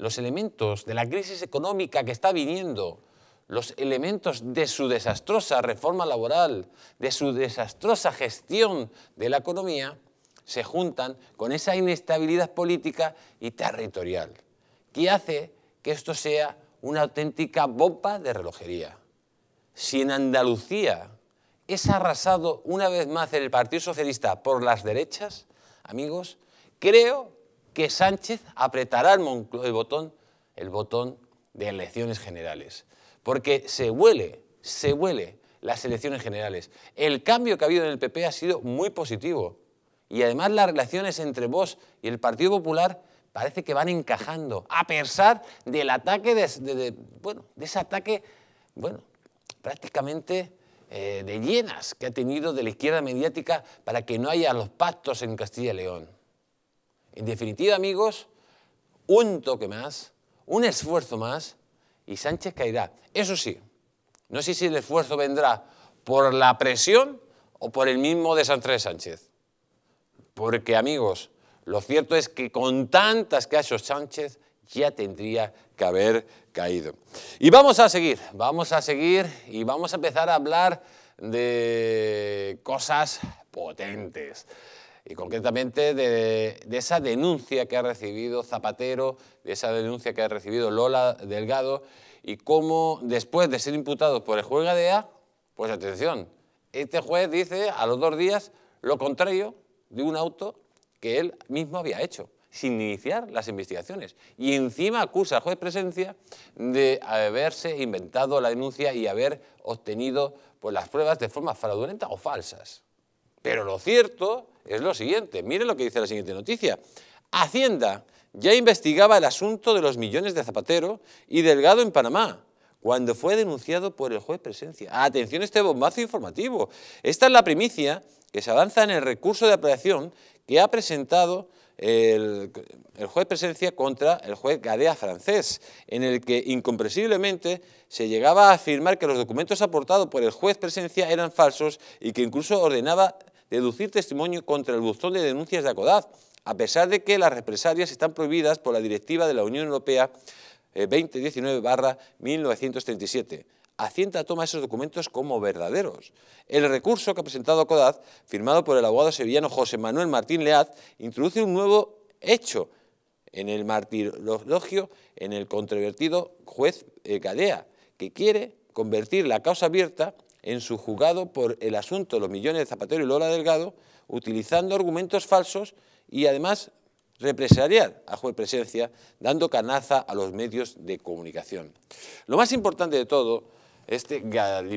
los elementos de la crisis económica que está viniendo, los elementos de su desastrosa reforma laboral, de su desastrosa gestión de la economía, se juntan con esa inestabilidad política y territorial, que hace que esto sea una auténtica bomba de relojería. Si en Andalucía es arrasado una vez más el Partido Socialista por las derechas, amigos, creo que Sánchez apretará el, botón, el botón de elecciones generales. Porque se huele, se huele las elecciones generales. El cambio que ha habido en el PP ha sido muy positivo. Y además las relaciones entre vos y el Partido Popular parece que van encajando, a pesar del ataque, de, bueno, de ese ataque, bueno, prácticamente eh, de llenas que ha tenido de la izquierda mediática para que no haya los pactos en Castilla y León. En definitiva, amigos, un toque más, un esfuerzo más y Sánchez caerá. Eso sí, no sé si el esfuerzo vendrá por la presión o por el mismo de de Sánchez. Porque, amigos, lo cierto es que con tantas que Sánchez ya tendría que haber caído. Y vamos a seguir, vamos a seguir y vamos a empezar a hablar de cosas potentes y concretamente de, esa denuncia que ha recibido Zapatero, de esa denuncia que ha recibido Lola Delgado, y cómo después de ser imputado por el juez Gadea, pues atención, este juez dice a los dos días lo contrario de un auto que él mismo había hecho, sin iniciar las investigaciones. Y encima acusa al juez Presencia de haberse inventado la denuncia y haber obtenido pues, las pruebas de forma fraudulenta o falsas. Pero lo cierto es lo siguiente. Miren lo que dice la siguiente noticia. Hacienda ya investigaba el asunto de los millones de Zapatero y Delgado en Panamá cuando fue denunciado por el juez Presencia. Atención a este bombazo informativo. Esta es la primicia que se avanza en el recurso de apelación que ha presentado el, el, juez Presencia contra el juez Gadea francés, en el que incomprensiblemente se llegaba a afirmar que los documentos aportados por el juez Presencia eran falsos y que incluso ordenaba deducir testimonio contra el buzón de denuncias de Acodaz, a pesar de que las represalias están prohibidas por la Directiva de la Unión Europea 2019-1937. Eh, Hacienda toma esos documentos como verdaderos. El recurso que ha presentado CODAZ, firmado por el abogado sevillano José Manuel Martín Leaz, introduce un nuevo hecho en el martirologio, en el controvertido juez eh, Gadea, que quiere convertir la causa abierta en su juzgado por el asunto de los millones de Zapatero y Lola Delgado, utilizando argumentos falsos y además represaliar a juez presencia, dando canaza a los medios de comunicación. Lo más importante de todo, este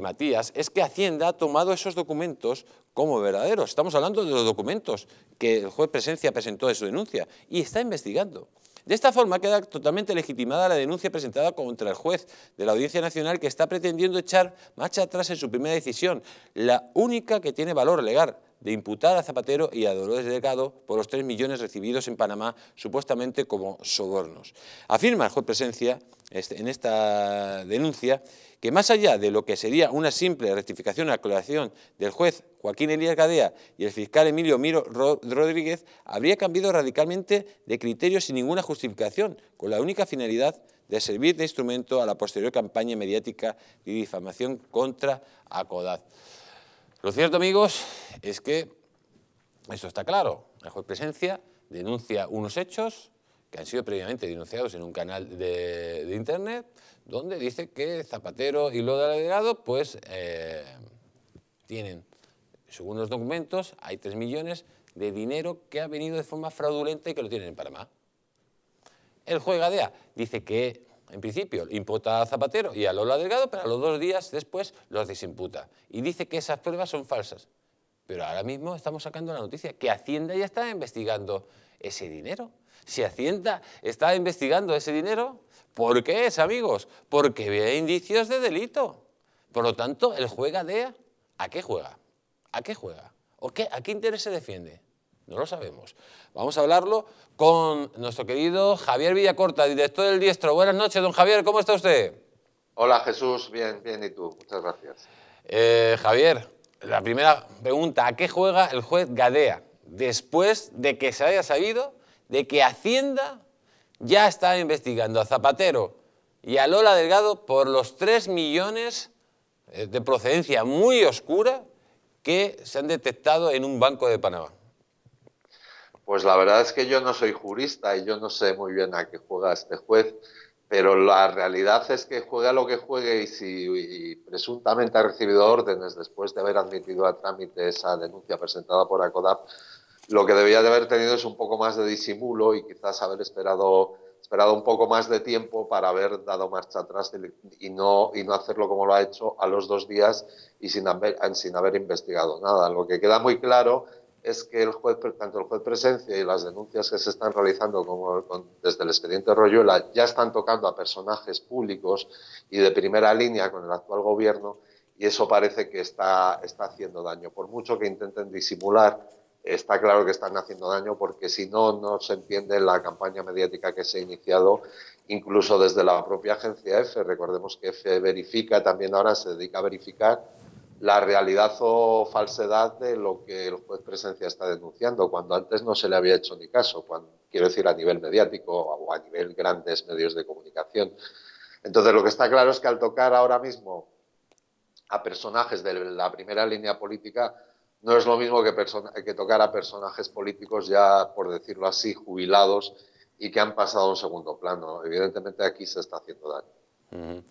Matías es que Hacienda ha tomado esos documentos como verdaderos. Estamos hablando de los documentos que el juez presencia presentó en su denuncia y está investigando. De esta forma queda totalmente legitimada la denuncia presentada contra el juez de la Audiencia Nacional que está pretendiendo echar marcha atrás en su primera decisión, la única que tiene valor legal, de imputar a Zapatero y a Dolores Delgado por los 3 millones recibidos en Panamá supuestamente como sobornos. Afirma el juez Presencia este, en esta denuncia que más allá de lo que sería una simple rectificación o aclaración del juez Joaquín Elías Gadea y el fiscal Emilio Miro Rodríguez, habría cambiado radicalmente de criterio sin ninguna justificación, con la única finalidad de servir de instrumento a la posterior campaña mediática y difamación contra Acodad. Lo cierto, amigos, es que eso está claro. El juez Presencia denuncia unos hechos, que han sido previamente denunciados en un canal de, Internet, donde dice que Zapatero y Lola Delgado pues, eh, tienen, según los documentos, hay 3 millones de dinero que ha venido de forma fraudulenta y que lo tienen en Panamá. El juez Gadea dice que, en principio, imputa a Zapatero y a Lola Delgado, pero a los dos días después los desimputa. Y dice que esas pruebas son falsas. Pero ahora mismo estamos sacando la noticia que Hacienda ya está investigando ese dinero. Si Hacienda está investigando ese dinero, ¿por qué es, amigos? Porque ve indicios de delito. Por lo tanto, el juega Gadea, ¿a qué juega? ¿A qué juega? ¿O qué, ¿A qué interés se defiende? No lo sabemos. Vamos a hablarlo con nuestro querido Javier Villacorta, director del Diestro. Buenas noches, don Javier, ¿cómo está usted? Hola, Jesús, bien, bien, ¿y tú? Muchas gracias. Eh, Javier, la primera pregunta, ¿a qué juega el juez Gadea después de que se haya sabido de que Hacienda ya está investigando a Zapatero y a Lola Delgado por los 3 millones eh, de procedencia muy oscura que se han detectado en un banco de Panamá. Pues la verdad es que yo no soy jurista y yo no sé muy bien a qué juega este juez, pero la realidad es que juega lo que juegue y si presuntamente ha recibido órdenes después de haber admitido a trámite esa denuncia presentada por ACODAP, lo que debía de haber tenido es un poco más de disimulo y quizás haber esperado, esperado un poco más de tiempo para haber dado marcha atrás y no, y no hacerlo como lo ha hecho a los dos días y sin haber, sin haber investigado nada. Lo que queda muy claro es que el juez, tanto el juez presencia y las denuncias que se están realizando como desde el expediente Royuela ya están tocando a personajes públicos y de primera línea con el actual gobierno y eso parece que está, está haciendo daño. Por mucho que intenten disimular, está claro que están haciendo daño porque si no, no se entiende la campaña mediática que se ha iniciado incluso desde la propia agencia F Recordemos que EFE verifica también ahora, se dedica a verificar la realidad o falsedad de lo que el juez presencia está denunciando, cuando antes no se le había hecho ni caso, quiero decir a nivel mediático o a nivel grandes medios de comunicación. Entonces, lo que está claro es que al tocar ahora mismo a personajes de la primera línea política, no es lo mismo que, que tocar a personajes políticos ya, por decirlo así, jubilados y que han pasado a un segundo plano. Evidentemente aquí se está haciendo daño.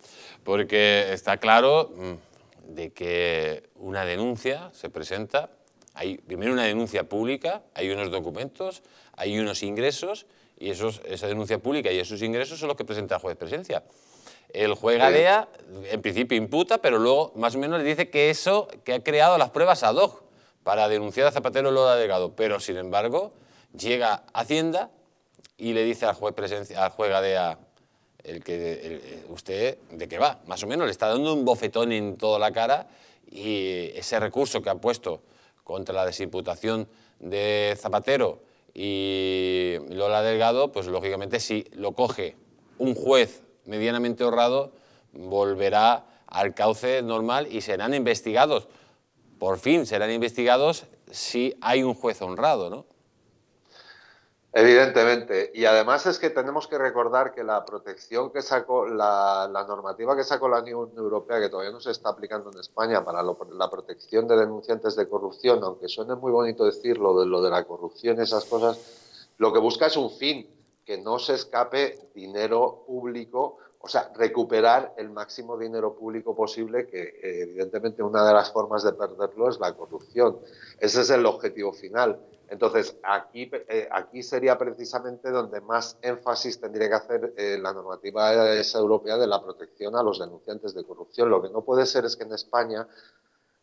Porque está claro mm, de que una denuncia se presenta, hay primero una denuncia pública, hay unos documentos, hay unos ingresos y esa denuncia pública y esos ingresos son los que presenta el juez de presencia. El juez Galea en principio imputa, pero luego más o menos le dice que eso, que ha creado las pruebas ad hoc para denunciar a Zapatero Lola Delgado, pero sin embargo llega Hacienda y le dice al juez, presencia, al el que, eh, usted de qué va, más o menos, le está dando un bofetón en toda la cara y ese recurso que ha puesto contra la desimputación de Zapatero y Lola Delgado, pues lógicamente si lo coge un juez medianamente honrado, volverá al cauce normal y serán investigados por fin serán investigados si hay un juez honrado, ¿no? Evidentemente. Y además es que tenemos que recordar que la protección que sacó, la, normativa que sacó la Unión Europea, que todavía no se está aplicando en España para la protección de denunciantes de corrupción, aunque suene muy bonito decirlo de lo de la corrupción y esas cosas, lo que busca es un fin, que no se escape dinero público o sea, recuperar el máximo dinero público posible, que eh, evidentemente una de las formas de perderlo es la corrupción. Ese es el objetivo final. Entonces, aquí, eh, aquí sería precisamente donde más énfasis tendría que hacer eh, la normativa esa europea de la protección a los denunciantes de corrupción. Lo que no puede ser es que en España,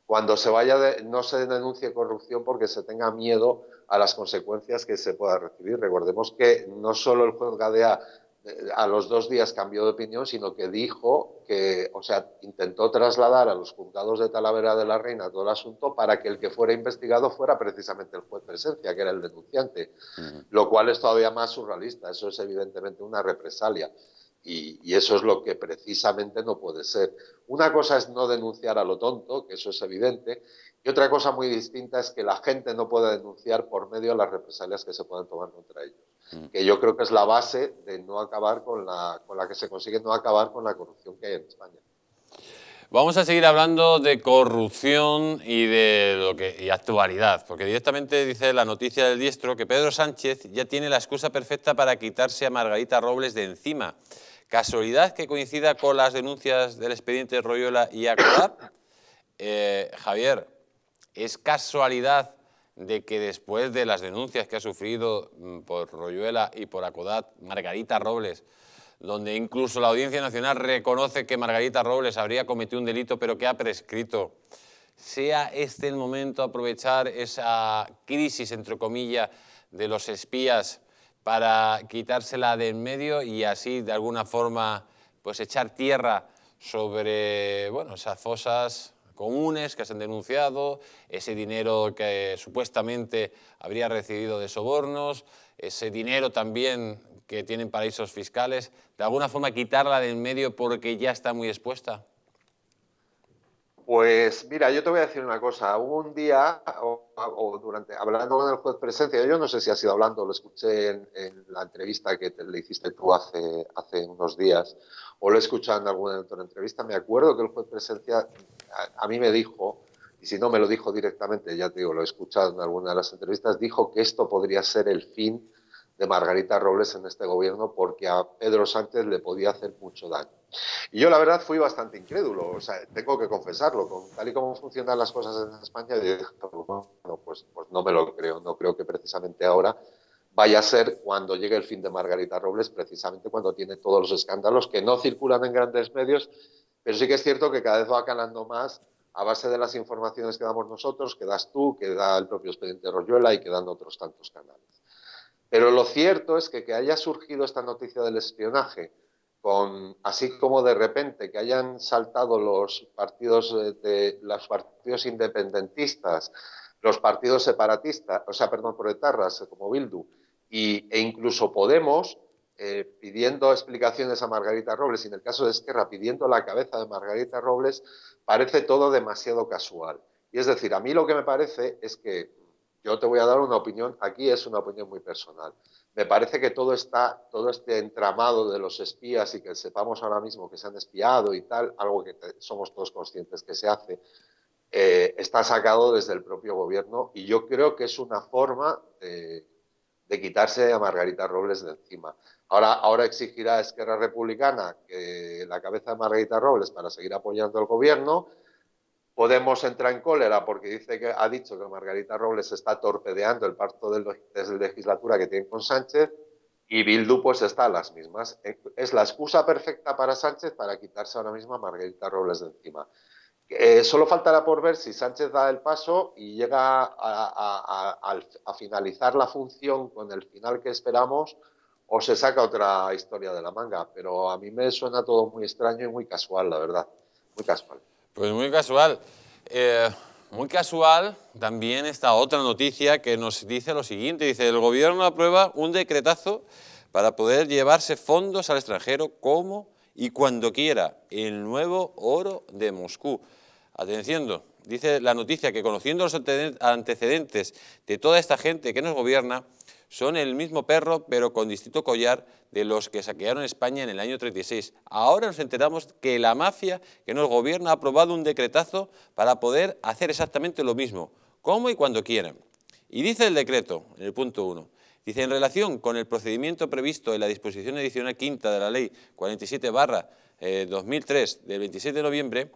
cuando se vaya, no se denuncie corrupción porque se tenga miedo a las consecuencias que se pueda recibir. Recordemos que no solo el juez Gadea a los dos días cambió de opinión, sino que dijo que, o sea, intentó trasladar a los juzgados de Talavera de la Reina todo el asunto para que el que fuera investigado fuera precisamente el juez presencia, que era el denunciante, lo cual es todavía más surrealista, eso es evidentemente una represalia. Y, y, eso es lo que precisamente no puede ser. Una cosa es no denunciar a lo tonto, que eso es evidente, y otra cosa muy distinta es que la gente no pueda denunciar por medio de las represalias que se puedan tomar contra ellos. Mm. que yo creo que es la base de no acabar con la, con la que se consigue no acabar con la corrupción que hay en España. Vamos a seguir hablando de corrupción y de lo que, actualidad, porque directamente dice la noticia del diestro que Pedro Sánchez ya tiene la excusa perfecta para quitarse a Margarita Robles de encima. ¿Casualidad que coincida con las denuncias del expediente Royola y Acodar? Eh, Javier, ¿es casualidad de que después de las denuncias que ha sufrido mm, por Royuela y por Acodat, Margarita Robles, donde incluso la Audiencia Nacional reconoce que Margarita Robles habría cometido un delito pero que ha prescrito, sea este el momento de aprovechar esa crisis, entre comillas, de los espías para quitársela de en medio y así, de alguna forma, pues echar tierra sobre bueno, esas fosas comunes que se han denunciado, ese dinero que supuestamente habría recibido de sobornos, ese dinero también que tienen paraísos fiscales, de alguna forma quitarla del medio porque ya está muy expuesta? Pues mira, yo te voy a decir una cosa. Hubo un día, o, durante, hablando con el juez presencia, yo no sé si ha sido hablando, lo escuché en, la entrevista que le hiciste tú hace, hace unos días o lo he escuchado en alguna otra entrevista, me acuerdo que el juez presencia a, mí me dijo, y si no me lo dijo directamente, ya te digo, lo he escuchado en alguna de las entrevistas, dijo que esto podría ser el fin de Margarita Robles en este gobierno porque a Pedro Sánchez le podía hacer mucho daño. Y yo la verdad fui bastante incrédulo, o sea, tengo que confesarlo, con, tal y como funcionan las cosas en España, pues, pues no me lo creo, no creo que precisamente ahora vaya a ser cuando llegue el fin de Margarita Robles, precisamente cuando tiene todos los escándalos que no circulan en grandes medios, pero sí que es cierto que cada vez va calando más a base de las informaciones que damos nosotros, que das tú, que da el propio expediente Royuela y que dan otros tantos canales. Pero lo cierto es que que haya surgido esta noticia del espionaje, con, así como de repente que hayan saltado los partidos, de, los partidos independentistas, los partidos separatistas, o sea, perdón, por proletarras como Bildu, y, e incluso Podemos, eh, pidiendo explicaciones a Margarita Robles, y en el caso de Esquerra pidiendo la cabeza de Margarita Robles, parece todo demasiado casual. Y es decir, a mí lo que me parece es que yo te voy a dar una opinión, aquí es una opinión muy personal. Me parece que todo, está, todo este entramado de los espías y que sepamos ahora mismo que se han espiado y tal, algo que somos todos conscientes que se hace, eh, está sacado desde el propio gobierno y yo creo que es una forma de, de quitarse a Margarita Robles de encima. Ahora, ahora exigirá Esquerra Republicana que la cabeza de Margarita Robles para seguir apoyando al gobierno. Podemos entrar en cólera porque dice que ha dicho que Margarita Robles está torpedeando el parto de legislatura que tiene con Sánchez y Bildu pues está a las mismas. Es la excusa perfecta para Sánchez para quitarse ahora mismo a Margarita Robles de encima. Eh, solo faltará por ver si Sánchez da el paso y llega a, finalizar la función con el final que esperamos o se saca otra historia de la manga. Pero a mí me suena todo muy extraño y muy casual, la verdad. Muy casual. Pues muy casual. Eh, muy casual también esta otra noticia que nos dice lo siguiente. Dice, el gobierno aprueba un decretazo para poder llevarse fondos al extranjero como y cuando quiera el nuevo oro de Moscú. Atención, dice la noticia que conociendo los antecedentes de toda esta gente que nos gobierna, son el mismo perro pero con distinto collar de los que saquearon España en el año 36. Ahora nos enteramos que la mafia que nos gobierna ha aprobado un decretazo para poder hacer exactamente lo mismo, como y cuando quieran. Y dice el decreto, en el punto 1, Dice, en relación con el procedimiento previsto en la disposición adicional quinta de la Ley 47 2003 eh, del 27 de noviembre,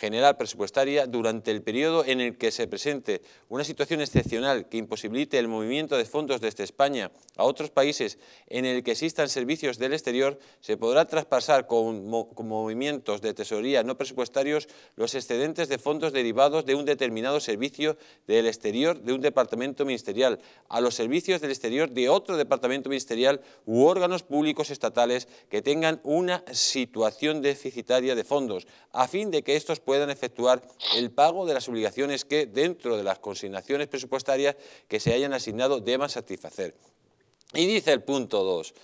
general presupuestaria durante el periodo en el que se presente una situación excepcional que imposibilite el movimiento de fondos desde España a otros países en el que existan servicios del exterior, se podrá traspasar con, con movimientos de tesorería no presupuestarios los excedentes de fondos derivados de un determinado servicio del exterior de un departamento ministerial a los servicios del exterior de otro departamento ministerial u órganos públicos estatales que tengan una situación deficitaria de fondos, a fin de que estos puedan efectuar el pago de las obligaciones que, dentro de las consignaciones presupuestarias que se hayan asignado, deban satisfacer. Y dice el punto 2,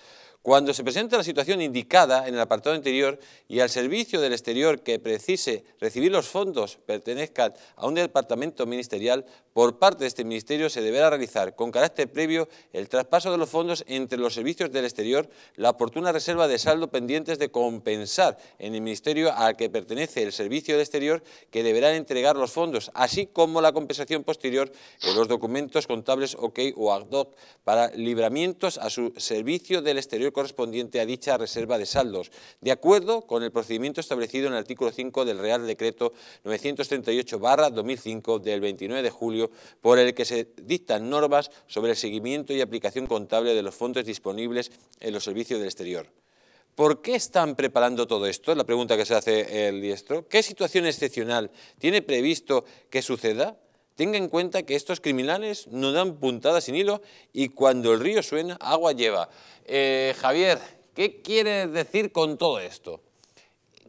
cuando se presenta la situación indicada en el apartado anterior y al servicio del exterior que precise recibir los fondos pertenezcan a un departamento ministerial, por parte de este ministerio se deberá realizar con carácter previo el traspaso de los fondos entre los servicios del exterior, la oportuna reserva de saldo pendientes de compensar en el ministerio al que pertenece el servicio del exterior que deberán entregar los fondos, así como la compensación posterior en los documentos contables OK o ad para libramientos a su servicio del exterior correspondiente a dicha reserva de saldos, de acuerdo con el procedimiento establecido en el artículo 5 del Real Decreto 938-2005 del 29 de julio, por el que se dictan normas sobre el seguimiento y aplicación contable de los fondos disponibles en los servicios del exterior. ¿Por qué están preparando todo esto? Es la pregunta que se hace el diestro. ¿Qué situación excepcional tiene previsto que suceda? Tenga en cuenta que estos criminales no dan puntadas sin hilo y cuando el río suena, agua lleva. Eh, Javier, ¿qué quieres decir con todo esto?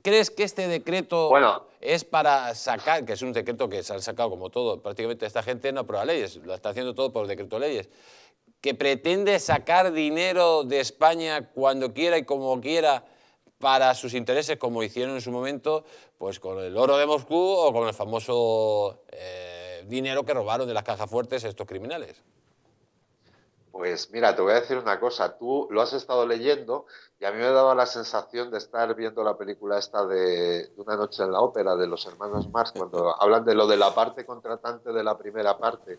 ¿Crees que este decreto es para sacar, que es un decreto que se han sacado como todo, prácticamente esta gente no aprueba leyes, lo está haciendo todo por decreto leyes, que pretende sacar dinero de España cuando quiera y como quiera para sus intereses, como hicieron en su momento, pues con el oro de Moscú o con el famoso... Eh, dinero que robaron de las cajas fuertes estos criminales. Pues mira, te voy a decir una cosa, tú lo has estado leyendo y a mí me ha dado la sensación de estar viendo la película esta de, Una noche en la ópera de los hermanos Marx, cuando hablan de lo de la parte contratante de la primera parte,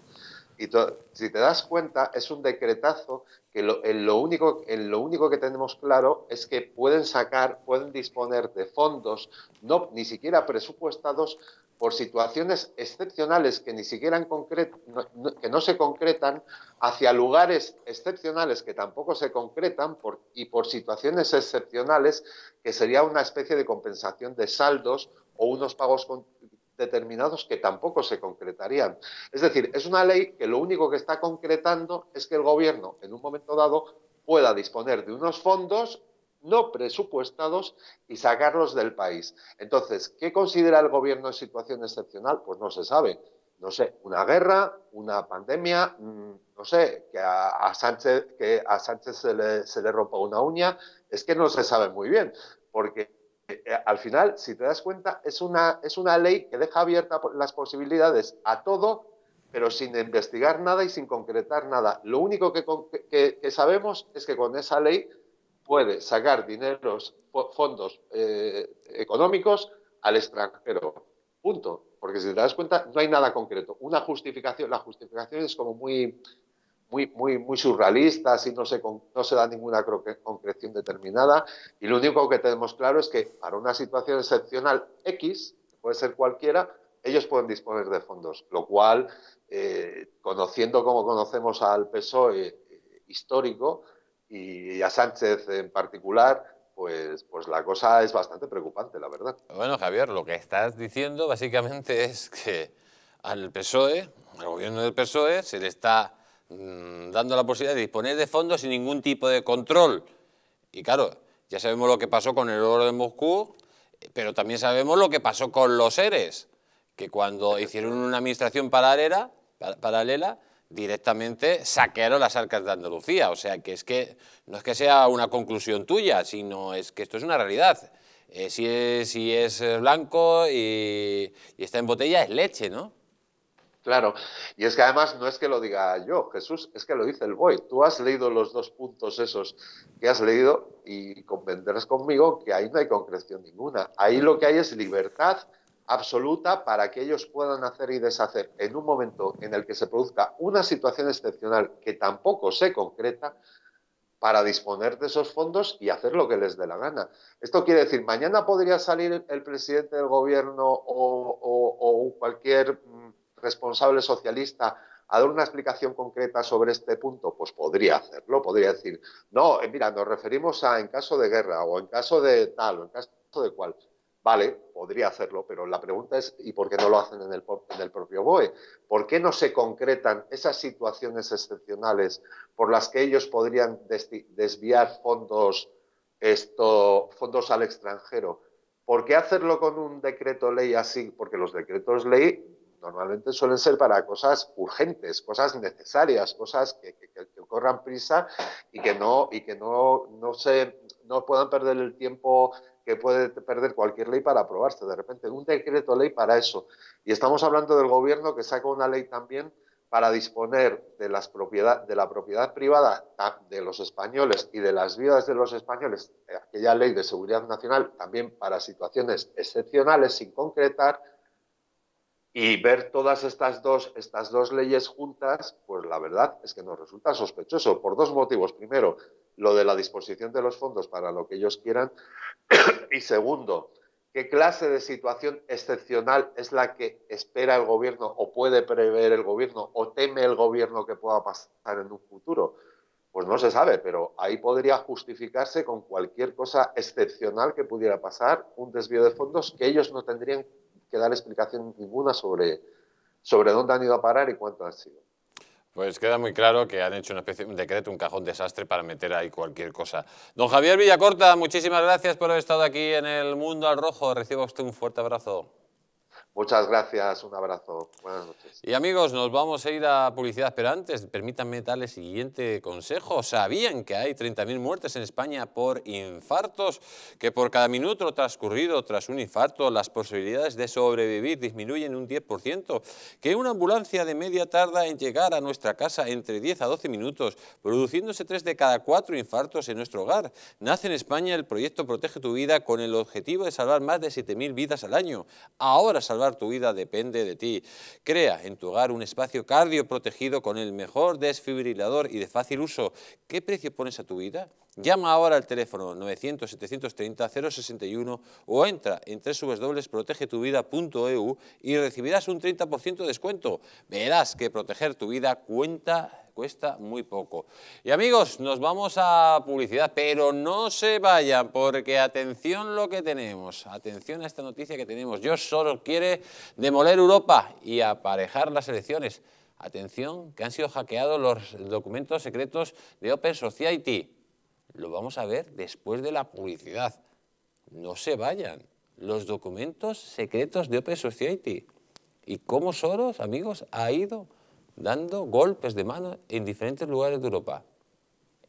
y si te das cuenta, es un decretazo que lo, en, lo único, en lo único que tenemos claro es que pueden sacar, pueden disponer de fondos, no, ni siquiera presupuestados, por situaciones excepcionales que ni siquiera no, que no se concretan, hacia lugares excepcionales que tampoco se concretan y por situaciones excepcionales que sería una especie de compensación de saldos o unos pagos con, determinados que tampoco se concretarían. Es decir, es una ley que lo único que está concretando es que el Gobierno, en un momento dado, pueda disponer de unos fondos no presupuestados y sacarlos del país. Entonces, ¿qué considera el Gobierno en situación excepcional? Pues no se sabe. No sé, una guerra, una pandemia, mm, no sé, que a, Sánchez, que a Sánchez se, le, se le rompa una uña, es que no se sabe muy bien, porque eh, eh, al final, si te das cuenta, es una, es una ley que deja abiertas las posibilidades a todo, pero sin investigar nada y sin concretar nada. Lo único que, sabemos es que con esa ley puede sacar dineros, fondos eh, económicos al extranjero. Punto. Porque si te das cuenta, no hay nada concreto. Una justificación, la justificación es como muy, muy, muy, muy surrealistas y no se, no se da ninguna concreción determinada. Y lo único que tenemos claro es que para una situación excepcional X, puede ser cualquiera, ellos pueden disponer de fondos, lo cual, eh, conociendo como conocemos al PSOE eh, histórico y a Sánchez en particular, pues, pues la cosa es bastante preocupante, la verdad. Bueno, Javier, lo que estás diciendo básicamente es que al PSOE, al gobierno del PSOE, se le está Mm, dando la posibilidad de disponer de fondos sin ningún tipo de control. Y claro, ya sabemos lo que pasó con el oro de Moscú, pero también sabemos lo que pasó con los seres, que cuando hicieron una administración paralela, directamente saquearon las arcas de Andalucía. O sea, que es que no es que sea una conclusión tuya, sino es que esto es una realidad. Eh, si, es, si, es, blanco y está en botella, es leche, ¿no? Claro, y es que además no es que lo diga yo, Jesús, es que lo dice el Boy. Tú has leído los dos puntos esos que has leído y convendrás conmigo que ahí no hay concreción ninguna. Ahí lo que hay es libertad absoluta para que ellos puedan hacer y deshacer en un momento en el que se produzca una situación excepcional que tampoco se concreta para disponer de esos fondos y hacer lo que les dé la gana. Esto quiere decir, mañana podría salir el presidente del gobierno o, o, o cualquier mm, responsable socialista a dar una explicación concreta sobre este punto, pues podría hacerlo, podría decir, no, eh, mira, nos referimos a en caso de guerra o en caso de tal o en caso de cual. Vale, podría hacerlo, pero la pregunta es, ¿y por qué no lo hacen en el, propio BOE? ¿Por qué no se concretan esas situaciones excepcionales por las que ellos podrían desviar fondos, esto, fondos al extranjero? ¿Por qué hacerlo con un decreto ley así? Porque los decretos ley normalmente suelen ser para cosas urgentes, cosas necesarias, cosas que, que, corran prisa y que no, y que no, se, no puedan perder el tiempo que puede perder cualquier ley para aprobarse. De repente, un decreto ley para eso. Y estamos hablando del gobierno que saca una ley también para disponer de, las propiedad, de la propiedad privada de los españoles y de las vidas de los españoles, eh, aquella ley de seguridad nacional, también para situaciones excepcionales, sin concretar, y ver todas estas dos, estas dos leyes juntas, pues la verdad es que nos resulta sospechoso por dos motivos. Primero, lo de la disposición de los fondos para lo que ellos quieran. y segundo, ¿qué clase de situación excepcional es la que espera el gobierno o puede prever el gobierno o teme el gobierno que pueda pasar en un futuro? Pues no se sabe, pero ahí podría justificarse con cualquier cosa excepcional que pudiera pasar, un desvío de fondos que ellos no tendrían que dar explicación ninguna sobre, sobre dónde han ido a parar y cuánto han sido. Pues queda muy claro que han hecho un decreto, un cajón desastre para meter ahí cualquier cosa. Don Javier Villacorta, muchísimas gracias por haber estado aquí en el Mundo al Rojo. Reciba usted un fuerte abrazo. Muchas gracias, un abrazo, buenas noches. Y amigos, nos vamos a ir a publicidad, pero antes permítanme darle el siguiente consejo. ¿Sabían que hay 30.000 muertes en España por infartos? Que por cada minuto transcurrido tras un infarto las posibilidades de sobrevivir disminuyen un 10%. Que una ambulancia de media tarda en llegar a nuestra casa entre 10 a 12 minutos, produciéndose 3 de cada 4 infartos en nuestro hogar. Nace en España el proyecto Protege tu Vida con el objetivo de salvar más de 7.000 vidas al año. Ahora salvar tu vida depende de ti. Crea en tu hogar un espacio cardio protegido con el mejor desfibrilador y de fácil uso. ¿Qué precio pones a tu vida? Llama ahora al teléfono 900-730-061 o entra en www.protegetuvida.eu y recibirás un 30% de descuento. Verás que proteger tu vida cuenta cuesta muy poco. Y amigos, nos vamos a publicidad, pero no se vayan, porque atención lo que tenemos, atención a esta noticia que tenemos. Yo solo quiere demoler Europa y aparejar las elecciones. Atención, que han sido hackeados los documentos secretos de Open Society. Lo vamos a ver después de la publicidad. No se vayan. Los documentos secretos de Open Society. ¿Y cómo Soros, amigos, ha ido dando golpes de mano en diferentes lugares de Europa.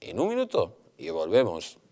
En un minuto y volvemos.